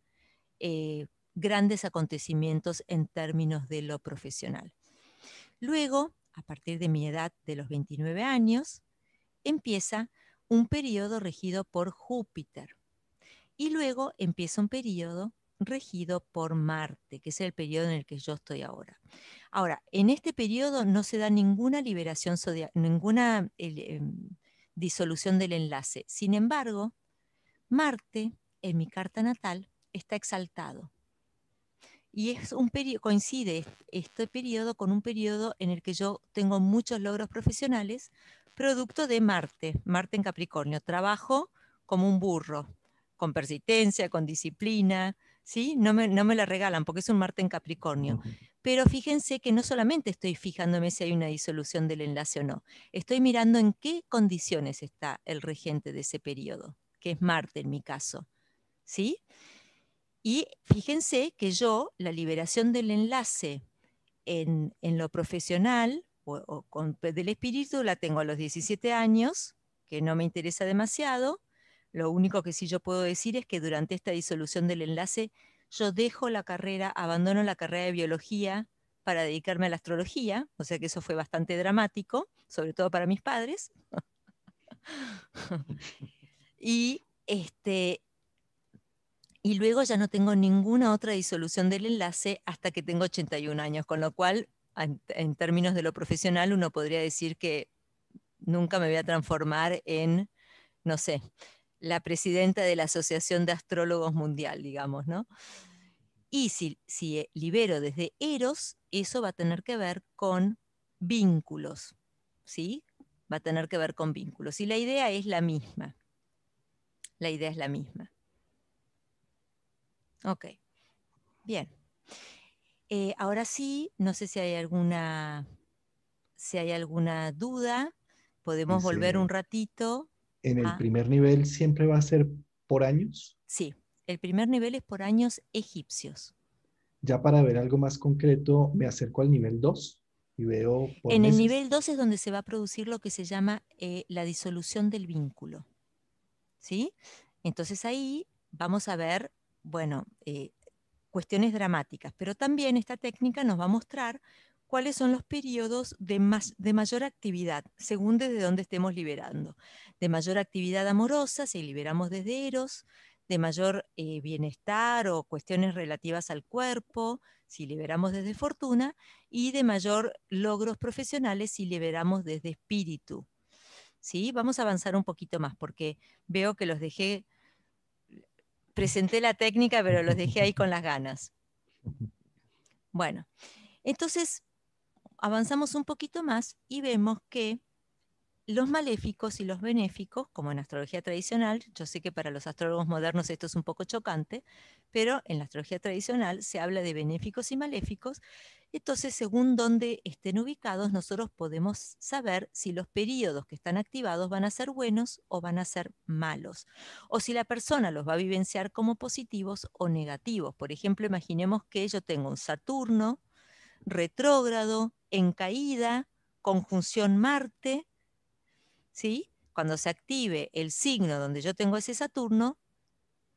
eh, grandes acontecimientos en términos de lo profesional. Luego, a partir de mi edad de los 29 años, empieza un periodo regido por Júpiter. Y luego empieza un periodo regido por Marte, que es el periodo en el que yo estoy ahora. Ahora, en este periodo no se da ninguna liberación ninguna em, disolución del enlace. Sin embargo, Marte, en mi carta natal, está exaltado. Y es coincide este periodo con un periodo en el que yo tengo muchos logros profesionales, producto de Marte, Marte en Capricornio. Trabajo como un burro, con persistencia, con disciplina, no me, la regalan porque es un Marte en Capricornio. Pero fíjense que no solamente estoy fijándome si hay una disolución del enlace o no, estoy mirando en qué condiciones está el regente de ese periodo, que es Marte en mi caso, ¿sí? Y fíjense que yo, la liberación del enlace en, lo profesional o, del espíritu la tengo a los 17 años, que no me interesa demasiado, lo único que sí yo puedo decir es que durante esta disolución del enlace yo dejo la carrera, abandono la carrera de biología para dedicarme a la astrología, o sea que eso fue bastante dramático, sobre todo para mis padres. y este y luego ya no tengo ninguna otra disolución del enlace hasta que tengo 81 años, con lo cual en, en términos de lo profesional uno podría decir que nunca me voy a transformar en no sé, la presidenta de la Asociación de Astrólogos Mundial, digamos, ¿no? Y si, eh, libero desde Eros, eso va a tener que ver con vínculos, ¿sí? Va a tener que ver con vínculos. Y la idea es la misma. La idea es la misma. Ok, bien. Eh, ahora sí, no sé si hay alguna, si hay alguna duda. Podemos volver un ratito en el primer nivel siempre va a ser por años? Sí, el primer nivel es por años egipcios. Ya para ver algo más concreto, me acerco al nivel 2 y veo... en el nivel 2 es donde se va a producir lo que se llama eh, la disolución del vínculo. ¿Sí? Entonces ahí vamos a ver, bueno, eh, cuestiones dramáticas, pero también esta técnica nos va a mostrar cuáles son los periodos de, más, de mayor actividad, según desde dónde estemos liberando. De mayor actividad amorosa, si liberamos desde Eros, de mayor eh, bienestar o cuestiones relativas al cuerpo, si liberamos desde fortuna, y de mayor logros profesionales si liberamos desde espíritu. ¿Sí? Vamos a avanzar un poquito más porque veo que los dejé, presenté la técnica, pero los dejé ahí con las ganas. Bueno, entonces avanzamos un poquito más y vemos que los maléficos y los benéficos, como en astrología tradicional, yo sé que para los astrólogos modernos esto es un poco chocante, pero en la astrología tradicional se habla de benéficos y maléficos, entonces según dónde estén ubicados nosotros podemos saber si los periodos que están activados van a ser buenos o van a ser malos, o si la persona los va a vivenciar como positivos o negativos. Por ejemplo, imaginemos que yo tengo un Saturno, retrógrado, en caída, conjunción Marte, ¿sí? Cuando se active el signo donde yo tengo ese Saturno,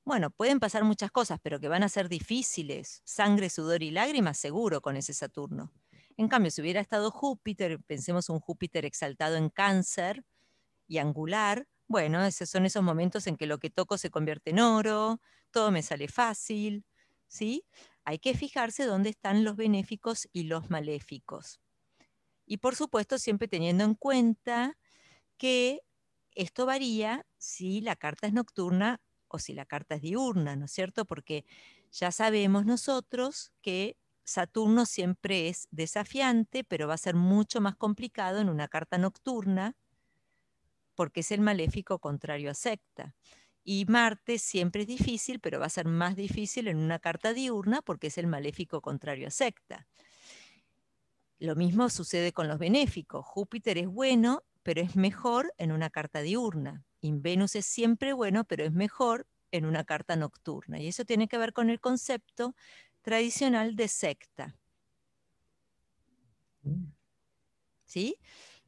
bueno, pueden pasar muchas cosas, pero que van a ser difíciles, sangre, sudor y lágrimas seguro con ese Saturno. En cambio, si hubiera estado Júpiter, pensemos un Júpiter exaltado en cáncer y angular, bueno, esos son esos momentos en que lo que toco se convierte en oro, todo me sale fácil, ¿sí? hay que fijarse dónde están los benéficos y los maléficos. Y por supuesto, siempre teniendo en cuenta que esto varía si la carta es nocturna o si la carta es diurna, ¿no es cierto? Porque ya sabemos nosotros que Saturno siempre es desafiante, pero va a ser mucho más complicado en una carta nocturna porque es el maléfico contrario a secta. Y Marte siempre es difícil, pero va a ser más difícil en una carta diurna porque es el maléfico contrario a secta. Lo mismo sucede con los benéficos. Júpiter es bueno, pero es mejor en una carta diurna. Y Venus es siempre bueno, pero es mejor en una carta nocturna. Y eso tiene que ver con el concepto tradicional de secta. Mm. ¿Sí?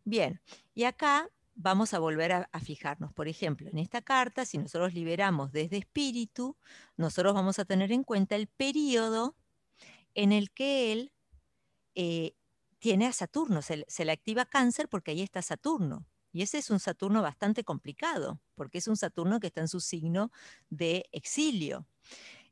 Bien, y acá vamos a volver a, fijarnos. Por ejemplo, en esta carta, si nosotros liberamos desde espíritu, nosotros vamos a tener en cuenta el periodo en el que él eh, tiene a Saturno, se, se, le activa cáncer porque ahí está Saturno. Y ese es un Saturno bastante complicado, porque es un Saturno que está en su signo de exilio.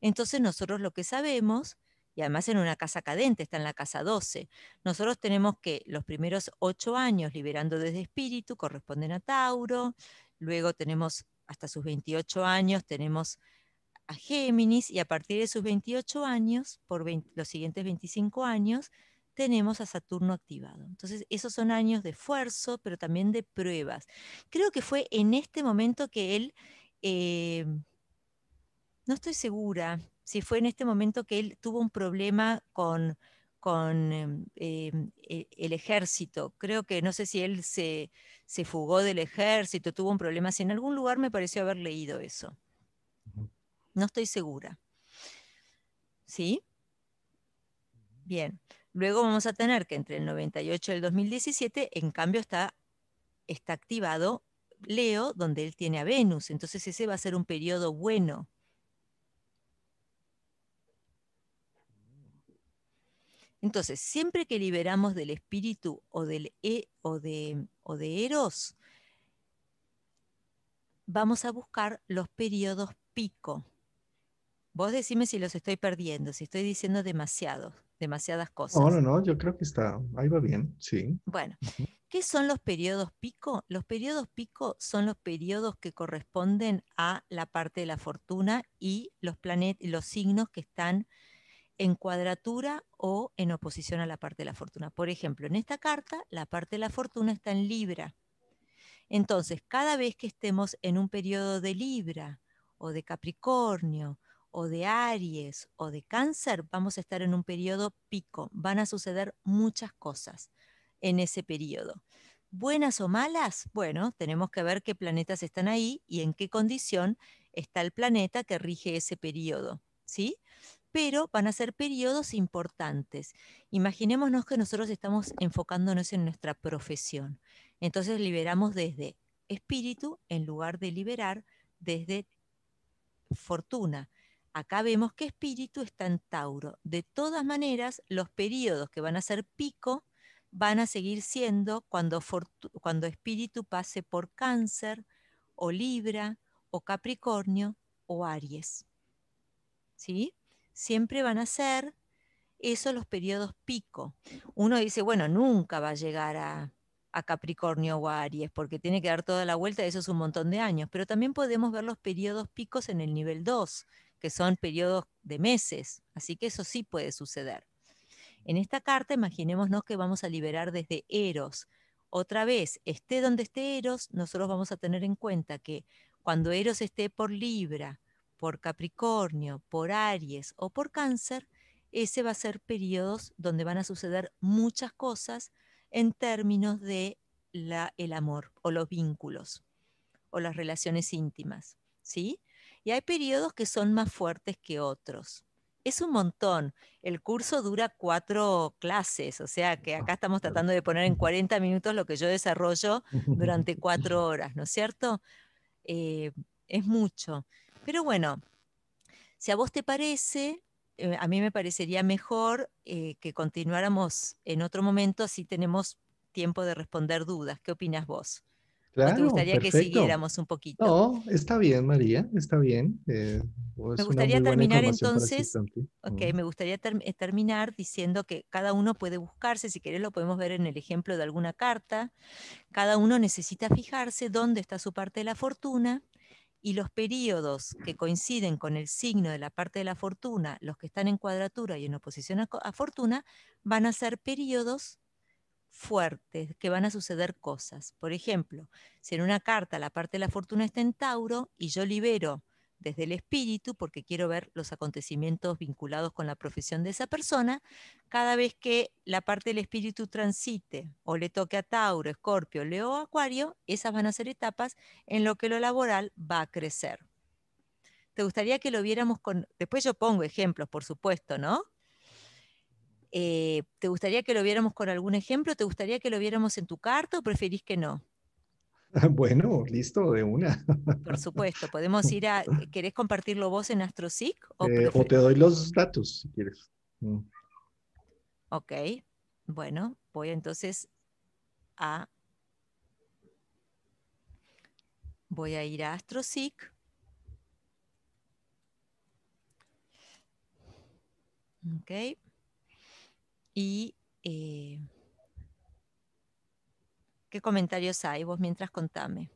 Entonces nosotros lo que sabemos y además en una casa cadente, está en la casa 12. Nosotros tenemos que los primeros ocho años liberando desde espíritu corresponden a Tauro, luego tenemos hasta sus 28 años, tenemos a Géminis y a partir de sus 28 años, por los siguientes 25 años, tenemos a Saturno activado. Entonces, esos son años de esfuerzo, pero también de pruebas. Creo que fue en este momento que él, eh, no estoy segura, si fue en este momento que él tuvo un problema con, em, em, e, el ejército. Creo que no sé si él se, fugó del ejército, tuvo un problema. Si en algún lugar me pareció haber leído eso. No estoy segura. ¿Sí? Bien. Luego vamos a tener que entre el 98 y el 2017, en cambio, está, está activado Leo, donde él tiene a Venus. Entonces ese va a ser un periodo bueno Entonces, siempre que liberamos del espíritu o, del e, o, de, o de Eros, vamos a buscar los periodos pico. Vos decime si los estoy perdiendo, si estoy diciendo demasiado, demasiadas cosas. No, no, no, yo creo que está, ahí va bien, sí. Bueno, ¿qué son los periodos pico? Los periodos pico son los periodos que corresponden a la parte de la fortuna y los, los signos que están en cuadratura o en oposición a la parte de la fortuna. Por ejemplo, en esta carta, la parte de la fortuna está en Libra. Entonces, cada vez que estemos en un periodo de Libra o de Capricornio o de Aries o de Cáncer, vamos a estar en un periodo pico. Van a suceder muchas cosas en ese periodo. Buenas o malas, bueno, tenemos que ver qué planetas están ahí y en qué condición está el planeta que rige ese periodo. ¿Sí? pero van a ser periodos importantes. Imaginémonos que nosotros estamos enfocándonos en nuestra profesión. Entonces liberamos desde espíritu en lugar de liberar desde fortuna. Acá vemos que espíritu está en Tauro. De todas maneras, los periodos que van a ser pico van a seguir siendo cuando, espíritu pase por cáncer o libra o capricornio o aries. ¿Sí? siempre van a ser esos los periodos pico. Uno dice, bueno, nunca va a llegar a, Capricornio o Aries, porque tiene que dar toda la vuelta, eso es un montón de años, pero también podemos ver los periodos picos en el nivel 2, que son periodos de meses, así que eso sí puede suceder. En esta carta imaginémonos que vamos a liberar desde Eros. Otra vez, esté donde esté Eros, nosotros vamos a tener en cuenta que cuando Eros esté por Libra, por Capricornio, por Aries o por Cáncer, ese va a ser periodos donde van a suceder muchas cosas en términos de el amor o los vínculos o las relaciones íntimas, ¿sí? Y hay periodos que son más fuertes que otros. Es un montón. El curso dura cuatro clases, o sea que acá ah, estamos tratando de poner en 40 minutos lo que yo desarrollo durante cuatro horas, ¿no es cierto? Eh, es mucho. Pero bueno, si a vos te parece, eh, a mí me parecería mejor eh, que continuáramos en otro momento, si tenemos tiempo de responder dudas. ¿Qué opinas vos? Claro, gustaría que siguiéramos un poquito? No, está bien, María, está bien. Eh, me gustaría terminar entonces, me gustaría terminar diciendo que cada uno puede buscarse, si querés lo podemos ver en el ejemplo de alguna carta, cada uno necesita fijarse dónde está su parte de la fortuna y los periodos que coinciden con el signo de la parte de la fortuna, los que están en cuadratura y en oposición a, fortuna, van a ser periodos fuertes, que van a suceder cosas. Por ejemplo, si en una carta la parte de la fortuna está en Tauro y yo libero desde el espíritu, porque quiero ver los acontecimientos vinculados con la profesión de esa persona, cada vez que la parte del espíritu transite o le toque a Tauro, Escorpio, Leo o Acuario, esas van a ser etapas en lo que lo laboral va a crecer. ¿Te gustaría que lo viéramos con... Después yo pongo ejemplos, por supuesto, ¿no? Eh, ¿Te gustaría que lo viéramos con algún ejemplo? ¿Te gustaría que lo viéramos en tu carta o preferís que no? Bueno, listo, de una. Por supuesto, podemos ir a, eh, ¿querés compartirlo vos en AstroSIC? O, eh, te doy los datos, si quieres. Mm. Ok, bueno, voy entonces a, voy a ir a AstroSIC. Ok. Y eh, ¿Qué comentarios hay? Vos mientras contame.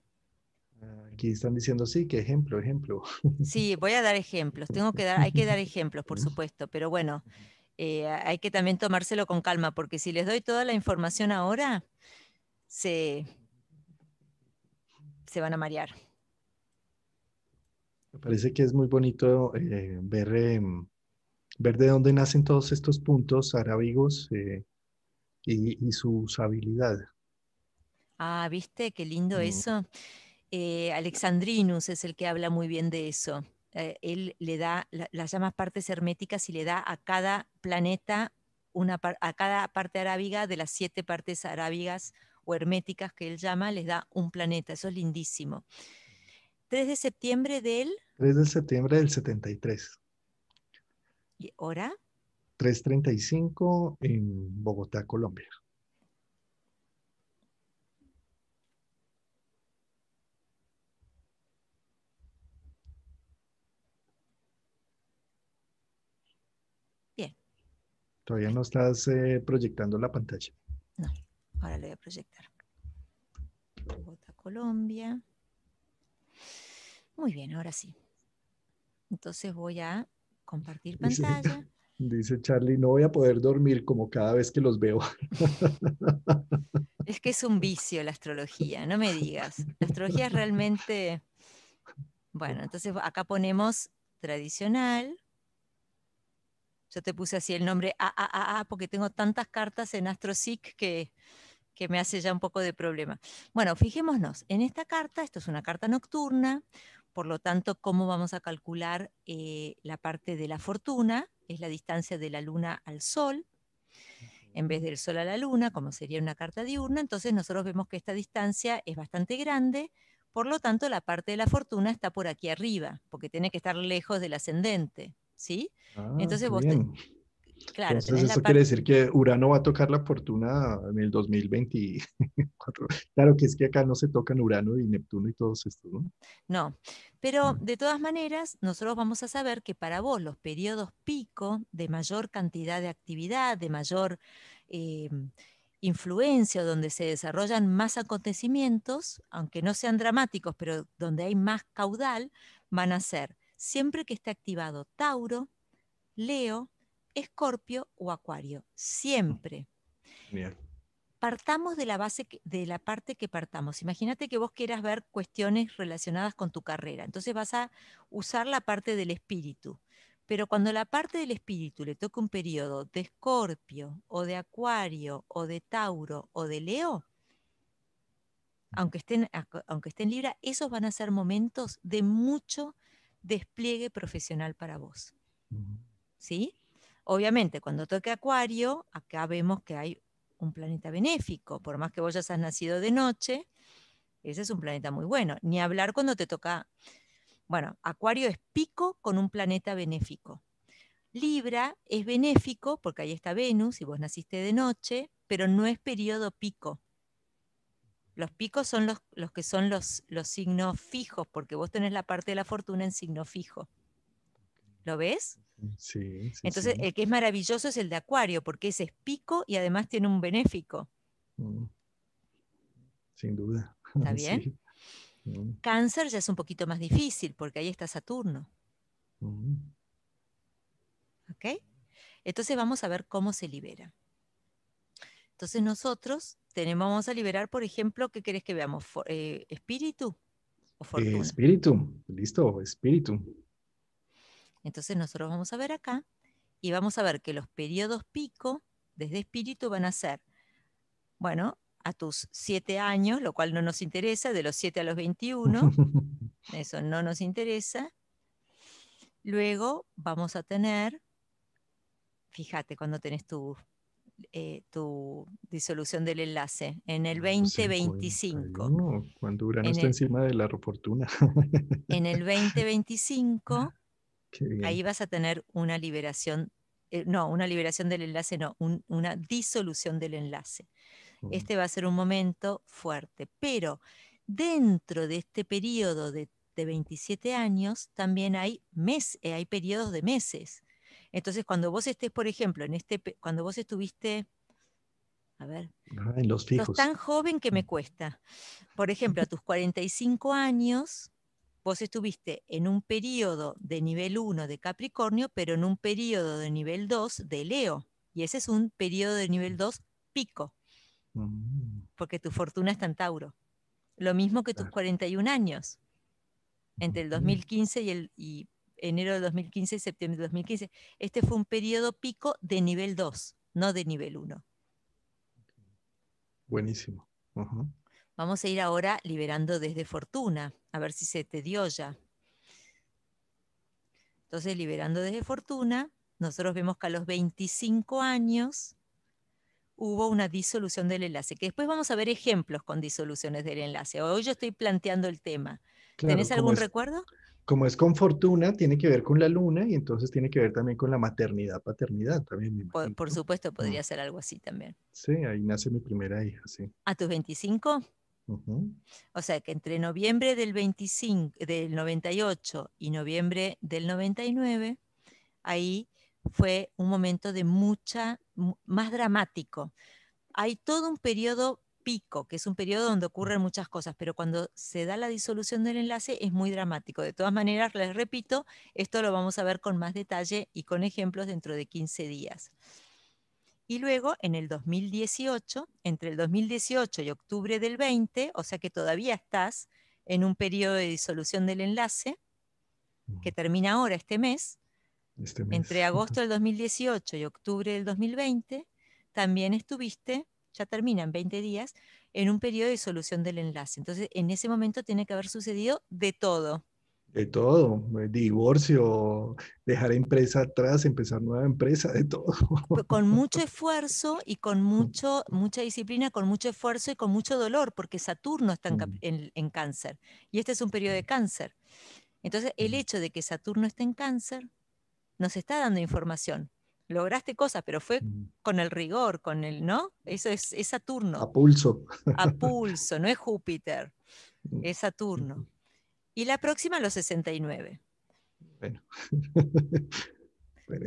Aquí están diciendo sí, que ejemplo, ejemplo. Sí, voy a dar ejemplos. Tengo que dar, hay que dar ejemplos, por supuesto, pero bueno, eh, hay que también tomárselo con calma, porque si les doy toda la información ahora, se, se van a marear. Me parece que es muy bonito eh, ver, em, ver de dónde nacen todos estos puntos arábigos eh, y, y sus habilidades. Ah, ¿viste? Qué lindo mm. eso. Eh, Alexandrinus es el que habla muy bien de eso. Eh, él le da, las llamas partes herméticas y le da a cada planeta, una a cada parte arábiga de las siete partes arábigas o herméticas que él llama, les da un planeta. Eso es lindísimo. 3 de septiembre del... 3 de septiembre del 73. ¿Y hora? 3.35 en Bogotá, Colombia. Todavía no estás eh, proyectando la pantalla. No, ahora lo voy a proyectar. Bogotá, Colombia. Muy bien, ahora sí. Entonces voy a compartir pantalla. Dice, dice, Charlie, no voy a poder dormir como cada vez que los veo. Es que es un vicio la astrología, no me digas. La astrología es realmente... Bueno, entonces acá ponemos tradicional, yo te puse así el nombre AAAA ah, ah, ah, porque tengo tantas cartas en AstroSIC que, que me hace ya un poco de problema. Bueno, fijémonos, en esta carta, esto es una carta nocturna, por lo tanto, ¿cómo vamos a calcular eh, la parte de la fortuna? Es la distancia de la luna al sol, en vez del sol a la luna, como sería una carta diurna. Entonces nosotros vemos que esta distancia es bastante grande, por lo tanto la parte de la fortuna está por aquí arriba, porque tiene que estar lejos del ascendente. ¿sí? Ah, Entonces vos... Entonces eso quiere decir que Urano va a tocar la fortuna en el 2024. Claro que es que acá no se tocan Urano y Neptuno y todos estos, ¿no? No, pero mm. de todas maneras, nosotros vamos a saber que para vos los periodos pico de mayor cantidad de actividad, de mayor eh, influencia, donde se desarrollan más acontecimientos, aunque no sean dramáticos, pero donde hay más caudal, van a ser siempre que esté activado Tauro, Leo, Escorpio o Acuario. Siempre. Mm, bien. Partamos de la base de la parte que partamos. Imagínate que vos quieras ver cuestiones relacionadas con tu carrera. Entonces vas a usar la parte del espíritu. Pero cuando la parte del espíritu le toque un periodo de Escorpio o de Acuario o de Tauro o de Leo, aunque estén, aunque estén Libra, esos van a ser momentos de mucho despliegue profesional para vos. ¿Sí? Obviamente, cuando toque Acuario, acá vemos que hay un planeta benéfico, por más que vos ya seas nacido de noche, ese es un planeta muy bueno. Ni hablar cuando te toca, bueno, Acuario es pico con un planeta benéfico. Libra es benéfico porque ahí está Venus y vos naciste de noche, pero no es periodo pico. Los picos son los, que son los, signos fijos, porque vos tenés la parte de la fortuna en signo fijo. ¿Lo ves? Sí. Entonces, el que es maravilloso es el de Acuario, porque ese es pico y además tiene un benéfico. Mm. Sin duda. ¿Está bien? Mm. Cáncer ya es un poquito más difícil, porque ahí está Saturno. Mm. ¿Ok? Entonces vamos a ver cómo se libera. Entonces nosotros vamos a liberar, por ejemplo, ¿qué querés que veamos? Eh, ¿Espíritu o espíritu, listo, espíritu. Entonces nosotros vamos a ver acá y vamos a ver que los periodos pico desde espíritu van a ser, bueno, a tus siete años, lo cual no nos interesa, de los siete a los 21, eso no nos interesa. Luego vamos a tener, fíjate cuando tenés tu eh, tu disolución del enlace en el 2025. Ah, cuando Urano está encima de la fortuna. en el 2025, ahí vas a tener una liberación, eh, no, una liberación del enlace, no, una disolución del enlace. Oh. Este va a ser un momento fuerte, pero dentro de este periodo de, 27 años también hay, mes, eh, hay periodos de meses. Entonces, cuando vos estés, por ejemplo, en este, cuando vos estuviste, a ver, ah, en los tan joven que me mm. cuesta. Por ejemplo, a tus 45 años, vos estuviste en un periodo de nivel 1 de Capricornio, pero en un periodo de nivel 2 de Leo. Y ese es un periodo de nivel 2 mm. pico, mm. porque tu fortuna está en Tauro. Lo mismo que tus 41 años, entre el 2015 y, el, y enero de 2015 septiembre de 2015. Este fue un periodo pico de nivel 2, no de nivel 1. Buenísimo. Vamos a ir ahora liberando desde fortuna, a ver si se te dio ya. Entonces, liberando desde fortuna, nosotros vemos que a los 25 años hubo una disolución del enlace, que después vamos a ver ejemplos con disoluciones del enlace. Hoy yo estoy planteando el tema. ¿Tenés algún recuerdo? como es con fortuna, tiene que ver con la luna y entonces tiene que ver también con la maternidad, paternidad también. por, supuesto, mm. podría ser algo así también. Sí, ahí nace mi primera hija, sí. ¿A tus 25? O sea que entre noviembre del, 25, del 98 y noviembre del 99, ahí fue un momento de mucha, más dramático. Hay todo un periodo que es un periodo donde ocurren muchas cosas, pero cuando se da la disolución del enlace es muy dramático. De todas maneras, les repito, esto lo vamos a ver con más detalle y con ejemplos dentro de 15 días. Y luego, en el 2018, entre el 2018 y octubre del 20, o sea que todavía estás en un periodo de disolución del enlace, que termina ahora este mes, este mes. entre agosto del 2018 y octubre del 2020, también estuviste ya termina en 20 días, en un periodo de solución del enlace. Entonces, en ese momento tiene que haber sucedido de todo. De todo, eh, divorcio, dejar empresa atrás, empezar nueva empresa, de todo. Con mucho esfuerzo y con mucho, mucha disciplina, con mucho esfuerzo y con mucho dolor, porque Saturno está en, mm. en cáncer y este es un periodo de cáncer. Entonces, el mm. hecho de que Saturno esté en cáncer nos está dando información lograste cosas, pero fue mm. con el rigor, con el, ¿no? Eso es, Saturno. A pulso. A pulso, no es Júpiter, mm. es Saturno. Y la próxima a los 69. Bueno.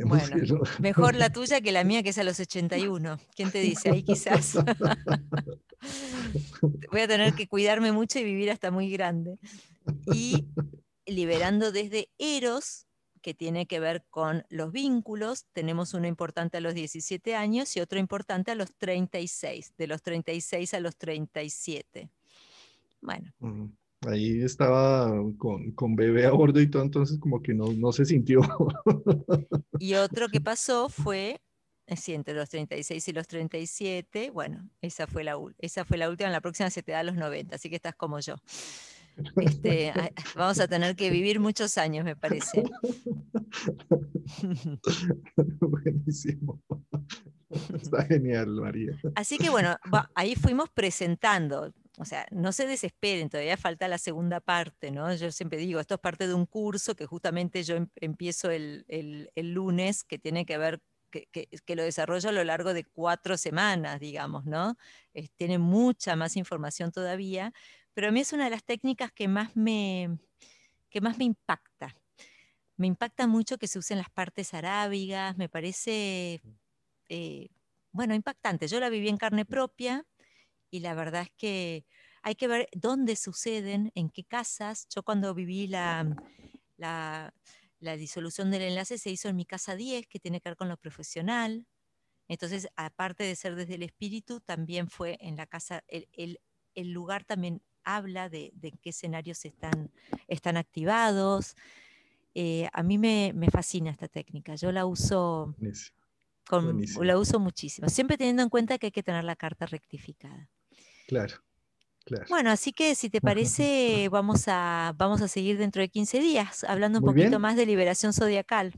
bueno, mejor la tuya que la mía, que es a los 81. ¿Quién te dice? Ahí quizás. Voy a tener que cuidarme mucho y vivir hasta muy grande. Y liberando desde Eros, que tiene que ver con los vínculos. Tenemos uno importante a los 17 años y otro importante a los 36, de los 36 a los 37. Bueno. Ahí estaba con, con bebé a bordo y todo, entonces como que no, no se sintió. Y otro que pasó fue eh, Sí, entre los 36 y los 37. Bueno, esa fue, la, esa fue la última. En la próxima se te da a los 90, así que estás como yo. Este, vamos a tener que vivir muchos años, me parece. Buenísimo. Está genial, María. Así que bueno, ahí fuimos presentando. O sea, no se desesperen, todavía falta la segunda parte, ¿no? Yo siempre digo, esto es parte de un curso que justamente yo em, empiezo el, lunes, que tiene que ver que, lo desarrollo a lo largo de cuatro semanas, digamos, ¿no? tiene mucha más información todavía, pero a mí es una de las técnicas que más me, que más me impacta. Me impacta mucho que se usen las partes arábigas, me parece, mm. eh, bueno, impactante. Yo la viví en carne mm. propia y la verdad es que hay que ver dónde suceden, en qué casas. Yo cuando viví la, mm, la, disolución del enlace se hizo en mi casa 10, que tiene que ver con lo profesional. Entonces, aparte de ser desde el espíritu, también fue en la casa, el lugar también habla de, qué escenarios están, están activados. Eh, a mí me, fascina esta técnica, yo la uso, con, la uso muchísimo, siempre teniendo en cuenta que hay que tener la carta rectificada. Claro. Claro. Bueno, así que si te parece, vamos a, vamos a seguir dentro de 15 días hablando un poquito más de liberación zodiacal.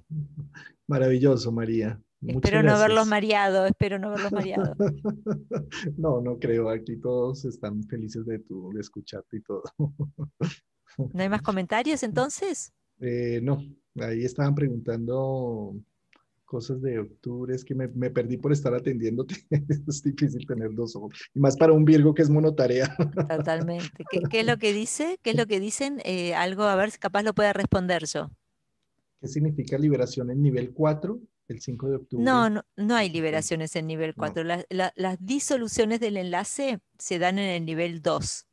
Maravilloso, María espero no verlos mareados, espero no verlos mareados. no, no creo. Aquí todos están felices de, tu, de escucharte y todo. ¿No hay más comentarios entonces? Eh, no, ahí estaban preguntando cosas de octubre, es que me, perdí por estar atendiéndote. es difícil tener dos ojos. Y más para un Virgo que es monotarea. Totalmente. ¿Qué, es lo que dice? ¿Qué es lo que dicen? Eh, algo, a ver si capaz lo pueda responder yo. ¿Qué significa liberación en nivel 4? el 5 de octubre. No, no, hay liberaciones en nivel 4. las disoluciones del enlace se dan en el nivel 2.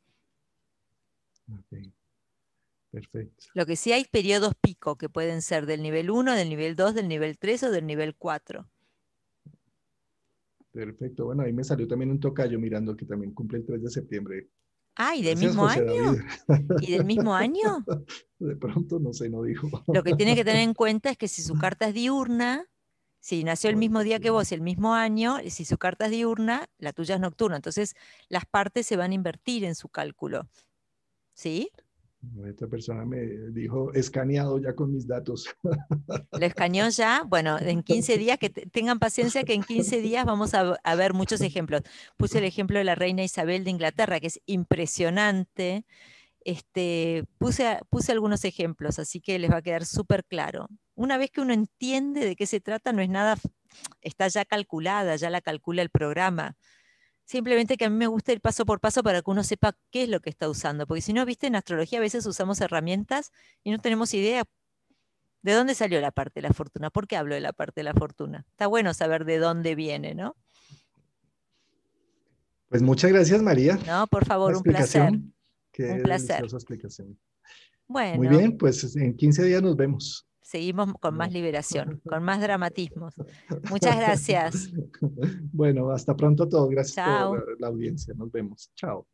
Perfecto. Lo que sí hay periodos pico que pueden ser del nivel 1, del nivel 2, del nivel 3 o del nivel 4. Perfecto. Bueno, ahí me salió también un tocayo mirando que también cumple el 3 de septiembre. Ah, ¿y del mismo año? ¿Y del mismo año? De pronto, no sé, no dijo. Lo que tiene que tener en cuenta es que si su carta es diurna, si nació el mismo día que vos, el mismo año, eh, si su carta es diurna, la tuya es nocturna. Entonces, las partes se van a invertir en su cálculo. ¿Sí? Esta persona me dijo, escaneado ya con mis datos. ¿Lo escaneó ya? Bueno, en 15 días, que tengan paciencia que en 15 días vamos a, ver muchos ejemplos. Puse el ejemplo de la reina Isabel de Inglaterra, que es impresionante. Este, puse, puse algunos ejemplos, así que les va a quedar súper claro una vez que uno entiende de qué se trata, no es nada, está ya calculada, ya la calcula el programa. Simplemente que a mí me gusta ir paso por paso para que uno sepa qué es lo que está usando, porque si no, viste, en astrología a veces usamos herramientas y no tenemos idea de dónde salió la parte de la fortuna, por qué hablo de la parte de la fortuna. Está bueno saber de dónde viene, ¿no? Pues muchas gracias, María. No, por favor, un placer. un placer. Muy bien, pues en 15 días nos vemos seguimos con más liberación, con más dramatismos. Muchas gracias. Bueno, hasta pronto a todos. Gracias por la audiencia. Nos vemos. Chao.